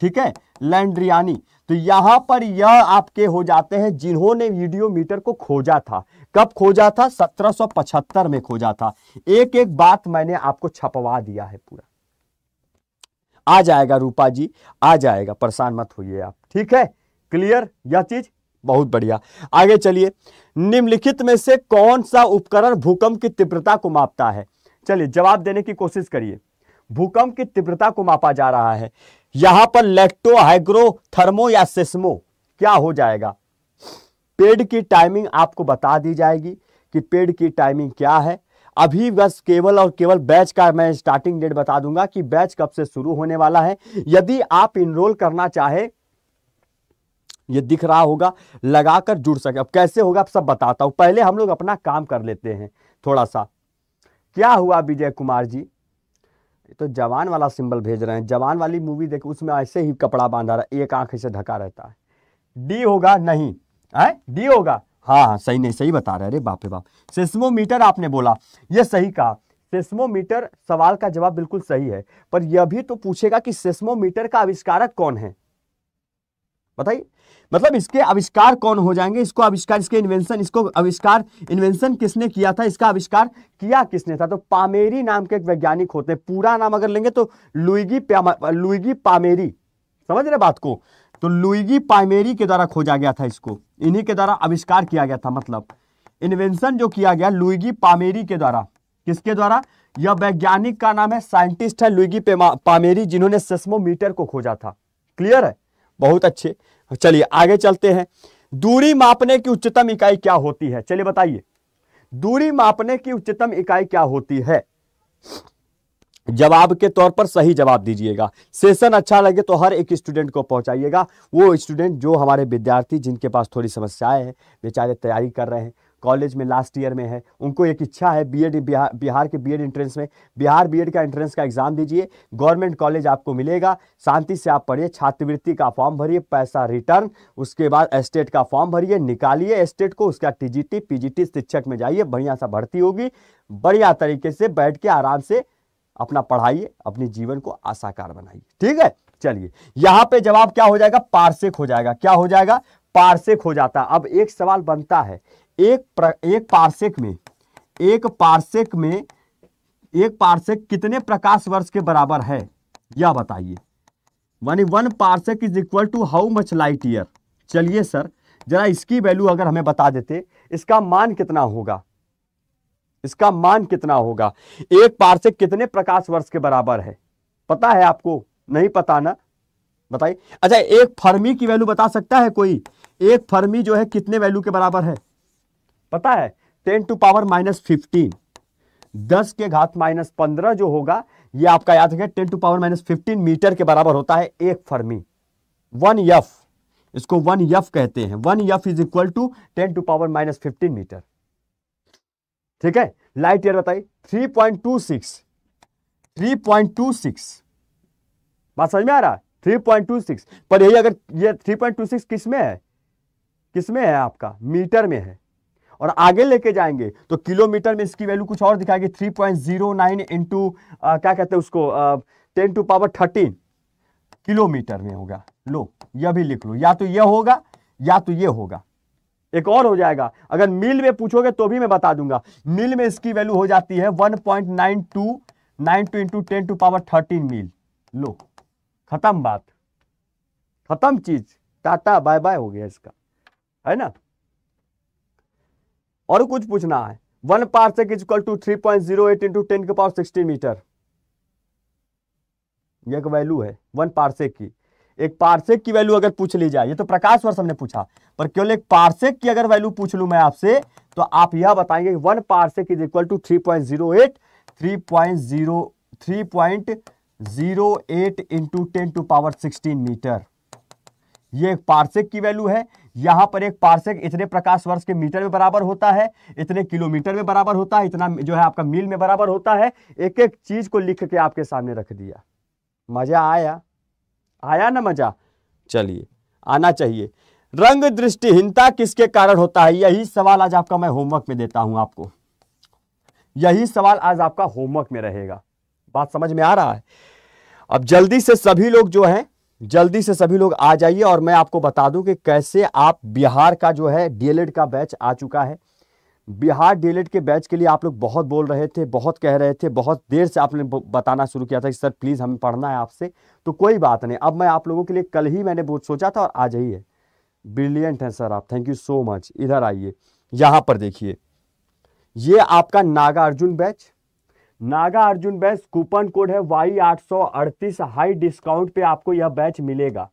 A: ठीक है लैंड्रियानी तो यहां पर यह आपके हो जाते हैं जिन्होंने वीडियो मीटर को खोजा था कब खोजा था 1775 में खोजा था एक एक बात मैंने आपको छपवा दिया है पूरा आ जाएगा रूपा जी आ जाएगा परेशान मत होइए आप ठीक है क्लियर यह चीज बहुत बढ़िया आगे चलिए निम्नलिखित में से कौन सा उपकरण भूकंप की तीव्रता को मापता है चलिए जवाब देने की कोशिश करिए भूकंप की तीव्रता को मापा जा रहा है यहां पर लेक्टो हाइग्रो थर्मो या सिस्मो क्या हो जाएगा पेड़ की टाइमिंग आपको बता दी जाएगी कि पेड़ की टाइमिंग क्या है अभी बस केवल और केवल बैच का मैं स्टार्टिंग डेट बता दूंगा कि बैच कब से शुरू होने वाला है यदि आप इनरोल करना चाहे ये दिख रहा होगा लगाकर जुड़ सके अब कैसे होगा आप सब बताता हूं पहले हम लोग अपना काम कर लेते हैं थोड़ा सा क्या हुआ विजय कुमार जी तो जवान वाला सिंबल भेज रहे हैं जवान वाली मूवी देख उसमें ऐसे ही कपड़ा बांधा रहा एक आंख से ढका रहता है डी होगा नहीं है डी होगा हाँ हाँ सही नहीं सही बता रहे अरे बाप रे बाप सेस्मोमीटर आपने बोला ये सही कहा सेस्मोमीटर सवाल का जवाब बिल्कुल सही है पर यह भी तो पूछेगा कि सेस्मोमीटर का आविष्कारक कौन है बताइए मतलब इसके आविष्कार कौन हो जाएंगे इसको आविष्कार इसके इन्वेंशन इसको आविष्कार इन्वेंशन किसने किया था इसका आविष्कार किया किसने था तो पामेरी नाम के एक वैज्ञानिक होते हैं पूरा नाम अगर लेंगे तो लुइगी लुइगी पामेरी समझ रहे बात को तो लुइगी पाइमेरी के द्वारा खोजा गया था इसको इन्हीं के द्वारा आविष्कार किया गया था मतलब इन्वेंशन जो किया गया लुइगी पामेरी के द्वारा किसके द्वारा यह वैज्ञानिक का नाम है साइंटिस्ट है लुइगी पामेरी जिन्होंने सेस्मोमीटर को खोजा था क्लियर है बहुत अच्छे चलिए आगे चलते हैं दूरी मापने की उच्चतम इकाई क्या होती है चलिए बताइए दूरी मापने की उच्चतम इकाई क्या होती है जवाब के तौर पर सही जवाब दीजिएगा सेशन अच्छा लगे तो हर एक स्टूडेंट को पहुंचाइएगा वो स्टूडेंट जो हमारे विद्यार्थी जिनके पास थोड़ी समस्याएं हैं बेचारे तैयारी कर रहे हैं कॉलेज में लास्ट ईयर में है उनको एक इच्छा है बीएड बिहार बिहार के बीएड एंट्रेंस में बिहार बीएड का एंट्रेंस का एग्ज़ाम दीजिए गवर्नमेंट कॉलेज आपको मिलेगा शांति से आप पढ़िए छात्रवृत्ति का फॉर्म भरिए पैसा रिटर्न उसके बाद एस्टेट का फॉर्म भरिए निकालिए एस्टेट को उसका टीजीटी पीजीटी शिक्षक में जाइए बढ़िया सा भर्ती होगी बढ़िया तरीके से बैठ के आराम से अपना पढ़ाइए अपने जीवन को आसाकार बनाइए ठीक है चलिए यहाँ पे जवाब क्या हो जाएगा पार्सिक हो जाएगा क्या हो जाएगा पार्सिक हो जाता है अब एक सवाल बनता है एक प्र, एक पार्सिक में एक पार्सिक में एक पार्सिक कितने प्रकाश वर्ष के बराबर है यह बताइए मानी one parsec is equal to how much light year चलिए सर जरा इसकी वैल्यू अगर हमें बता देते इसका मान कितना होगा इसका मान कितना होगा एक पार से कितने प्रकाश वर्ष के बराबर है पता है आपको नहीं पता ना बताइए अच्छा एक फर्मी की वैल्यू बता सकता है कोई एक फर्मी जो है कितने वैल्यू के बराबर है पता है ten to power minus fifteen दस के घात माइनस पंद्रह जो होगा ये आपका याद रखें ten to power minus fifteen metre के बराबर होता है एक फर्मी वन यफ इसको वन यफ कहते हैं one F is equal to ten to power minus fifteen metre ठीक है लाइट ईयर बताइए three point two six three point two six बात समझ में आ रहा है थ्री पॉइंट टू सिक्स पर यही अगर ये थ्री पॉइंट टू सिक्स किस में है किस में है आपका मीटर में है और आगे लेके जाएंगे तो किलोमीटर में इसकी वैल्यू कुछ और दिखाएगी three point zero nine into क्या कहते हैं उसको ten to power thirteen kilometre में होगा लो यह भी लिख लो या तो यह होगा या तो यह होगा एक और हो जाएगा अगर मिल में पूछोगे तो भी मैं बता दूंगा मिल में इसकी वैल्यू हो जाती है 1.92 point nine two nine two into ten to power thirteen मिल लो खत्म बात खत्म चीज टाटा बाय बाय हो गया इसका है ना और कुछ पूछना है one parsec equal to three point zero eight into ten के पावर सिक्सटीन मीटर यह वैल्यू है वन पार्सेक की एक पार्सेक की वैल्यू अगर पूछ ली जाए ये तो प्रकाश वर्ष हमने पूछा पर केवल एक पार्सेक की अगर वैल्यू पूछ लू मैं आपसे तो आप यह बताएंगे one parsec is equal to three point zero eight three point zero three point zero eight into ten to power sixteen metre ये एक पार्सेक की वैल्यू है यहां पर एक पार्सेक इतने प्रकाश वर्ष के मीटर में बराबर होता है इतने किलोमीटर में बराबर होता है इतना जो है आपका मील में बराबर होता है एक एक चीज को लिख के आपके सामने रख दिया मजा आया आया ना मजा चलिए आना चाहिए रंग दृष्टिहीनता किसके कारण होता है यही सवाल आज आपका मैं होमवर्क में देता हूं आपको यही सवाल आज आपका होमवर्क में रहेगा बात समझ में आ रहा है अब जल्दी से सभी लोग जो हैं जल्दी से सभी लोग आ जाइए और मैं आपको बता दूं कि कैसे आप बिहार का जो है डीएलएड का बैच आ चुका है बिहार डेलेट के बैच के लिए आप लोग बहुत बोल रहे थे बहुत कह रहे थे बहुत देर से आपने बताना शुरू किया था कि सर प्लीज़ हमें पढ़ना है आपसे तो कोई बात नहीं अब मैं आप लोगों के लिए कल ही मैंने बहुत सोचा था और आज ही है ब्रिलियंट हैं सर आप थैंक यू सो मच इधर आइए यहाँ पर देखिए ये आपका Naga Arjun batch Naga Arjun batch coupon code है वाई आठ सौ अड़तीस हाई डिस्काउंट पे आपको यह बैच मिलेगा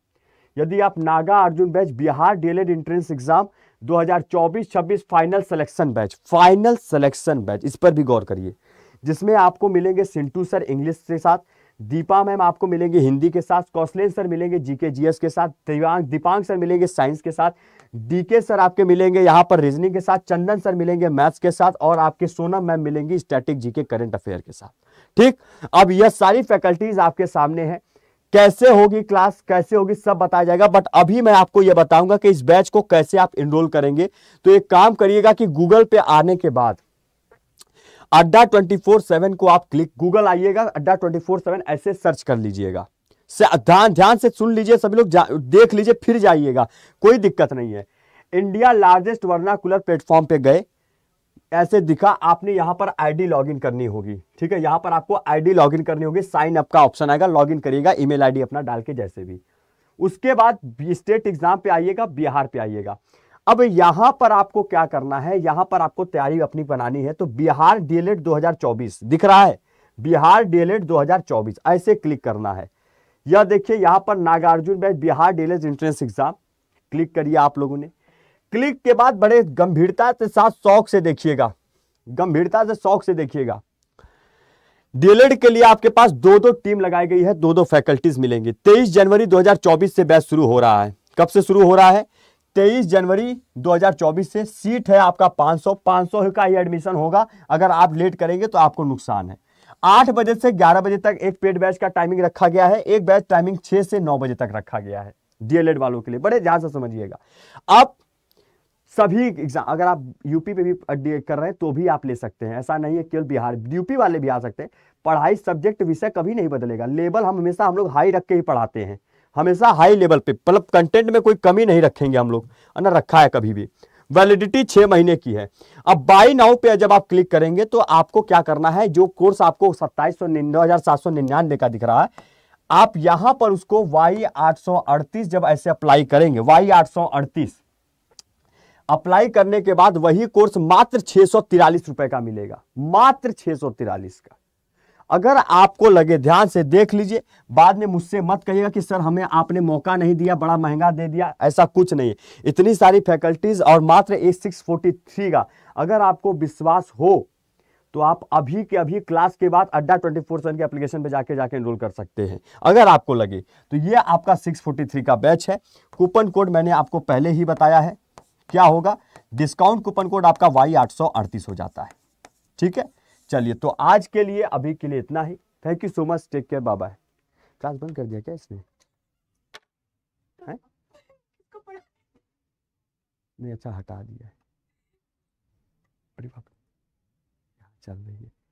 A: यदि आप Naga Arjun batch Bihar DElEd entrance exam 2024-26 final selection batch final selection batch इस पर भी गौर करिए जिसमें आपको मिलेंगे सिंटू सर इंग्लिश के साथ दीपा मैम आपको मिलेंगे हिंदी के साथ कौशलेन सर मिलेंगे जीके जीएस के साथ दिवांग दीपांग सर मिलेंगे साइंस के साथ डीके सर आपके मिलेंगे यहाँ पर रीजनिंग के साथ चंदन सर मिलेंगे मैथ्स के साथ और आपके सोनम मैम मिलेंगी स्टैटिक जीके करंट अफेयर के साथ ठीक अब यह सारी फैकल्टीज आपके सामने हैं कैसे होगी क्लास कैसे होगी सब बताया जाएगा बट अभी मैं आपको यह बताऊंगा कि इस बैच को कैसे आप इनरोल करेंगे तो एक काम करिएगा कि गूगल पे आने के बाद अड्डा ट्वेंटी फोर सेवन को आप क्लिक गूगल आइएगा अड्डा ट्वेंटी फोर सेवन ऐसे सर्च कर लीजिएगा ध्यान ध्यान से सुन लीजिए सभी लोग देख लीजिए फिर जाइएगा कोई दिक्कत नहीं है इंडिया लार्जेस्ट वर्नाकुलर प्लेटफॉर्म पे गए ऐसे दिखा आपने यहाँ पर आईडी लॉगिन करनी होगी ठीक है यहाँ पर आपको आईडी लॉगिन करनी होगी साइन अप का ऑप्शन आएगा लॉगिन करिएगा ईमेल आईडी अपना डाल के जैसे भी उसके बाद स्टेट एग्जाम पे आइएगा बिहार पे आइएगा अब यहाँ पर आपको क्या करना है यहाँ पर आपको तैयारी अपनी बनानी है तो बिहार डीएलएड e 2024 दिख रहा है बिहार डीएलएड e 2024 ऐसे क्लिक करना है यह देखिए यहाँ पर Nagarjun batch Bihar DElEd entrance exam click करिए आप लोगों ने क्लिक के बाद बड़े गंभीरता के साथ शौक से देखिएगा गंभीरता से शौक से देखिएगा डीएलएड के लिए आपके पास दो दो टीम लगाई गई है दो दो फैकल्टीज मिलेंगे तेईस जनवरी 2024 से बैच शुरू हो रहा है कब से शुरू हो रहा है तेईस जनवरी 2024 से सीट है आपका 500 500 का ही एडमिशन होगा अगर आप लेट करेंगे तो आपको नुकसान है आठ बजे से ग्यारह बजे तक एक पेड बैच का टाइमिंग रखा गया है एक बैच टाइमिंग छह से नौ बजे तक रखा गया है डीएलएड वालों के लिए बड़े ध्यान से समझिएगा अब सभी एग्जाम अगर आप यूपी पे भी कर रहे हैं तो भी आप ले सकते हैं ऐसा नहीं है केवल बिहार यूपी वाले भी आ सकते हैं पढ़ाई सब्जेक्ट विषय कभी नहीं बदलेगा लेवल हम हमेशा हम लोग हाई रख के ही पढ़ाते हैं हमेशा हाई लेवल पे मतलब कंटेंट में कोई कमी नहीं रखेंगे हम लोग ना रखा है कभी भी वैलिडिटी छः महीने की है अब बाई नाउ पे जब आप क्लिक करेंगे तो आपको क्या करना है जो कोर्स आपको सत्ताईस सौ निन्यानवे का दिख रहा है आप यहाँ पर उसको वाई आठ सौ अड़तीस जब ऐसे अप्लाई करेंगे वाई आठ सौ अड़तीस अप्लाई करने के बाद वही कोर्स मात्र छह रुपए का मिलेगा मात्र छह का अगर आपको लगे ध्यान से देख लीजिए बाद में मुझसे मत कहिएगा कि सर हमें आपने मौका नहीं दिया बड़ा महंगा दे दिया ऐसा कुछ नहीं है इतनी सारी फैकल्टीज और मात्र ए सिक्स फोर्टी थ्री का अगर आपको विश्वास हो तो आप अभी के अभी क्लास के बाद अड्डा ट्वेंटी फोर सेवन के एप्लीकेशन पे जाके जाके इनरोल कर सकते हैं अगर आपको लगे तो ये आपका 643 का बैच है कूपन कोड मैंने आपको पहले ही बताया है क्या होगा डिस्काउंट कूपन कोड आपका वाई आठ हो जाता है ठीक है चलिए तो आज के लिए अभी के लिए इतना ही thank you so much take care बाबा है क्लास बंद कर दिया क्या इसने नहीं अच्छा हटा दिया अरे चल रही है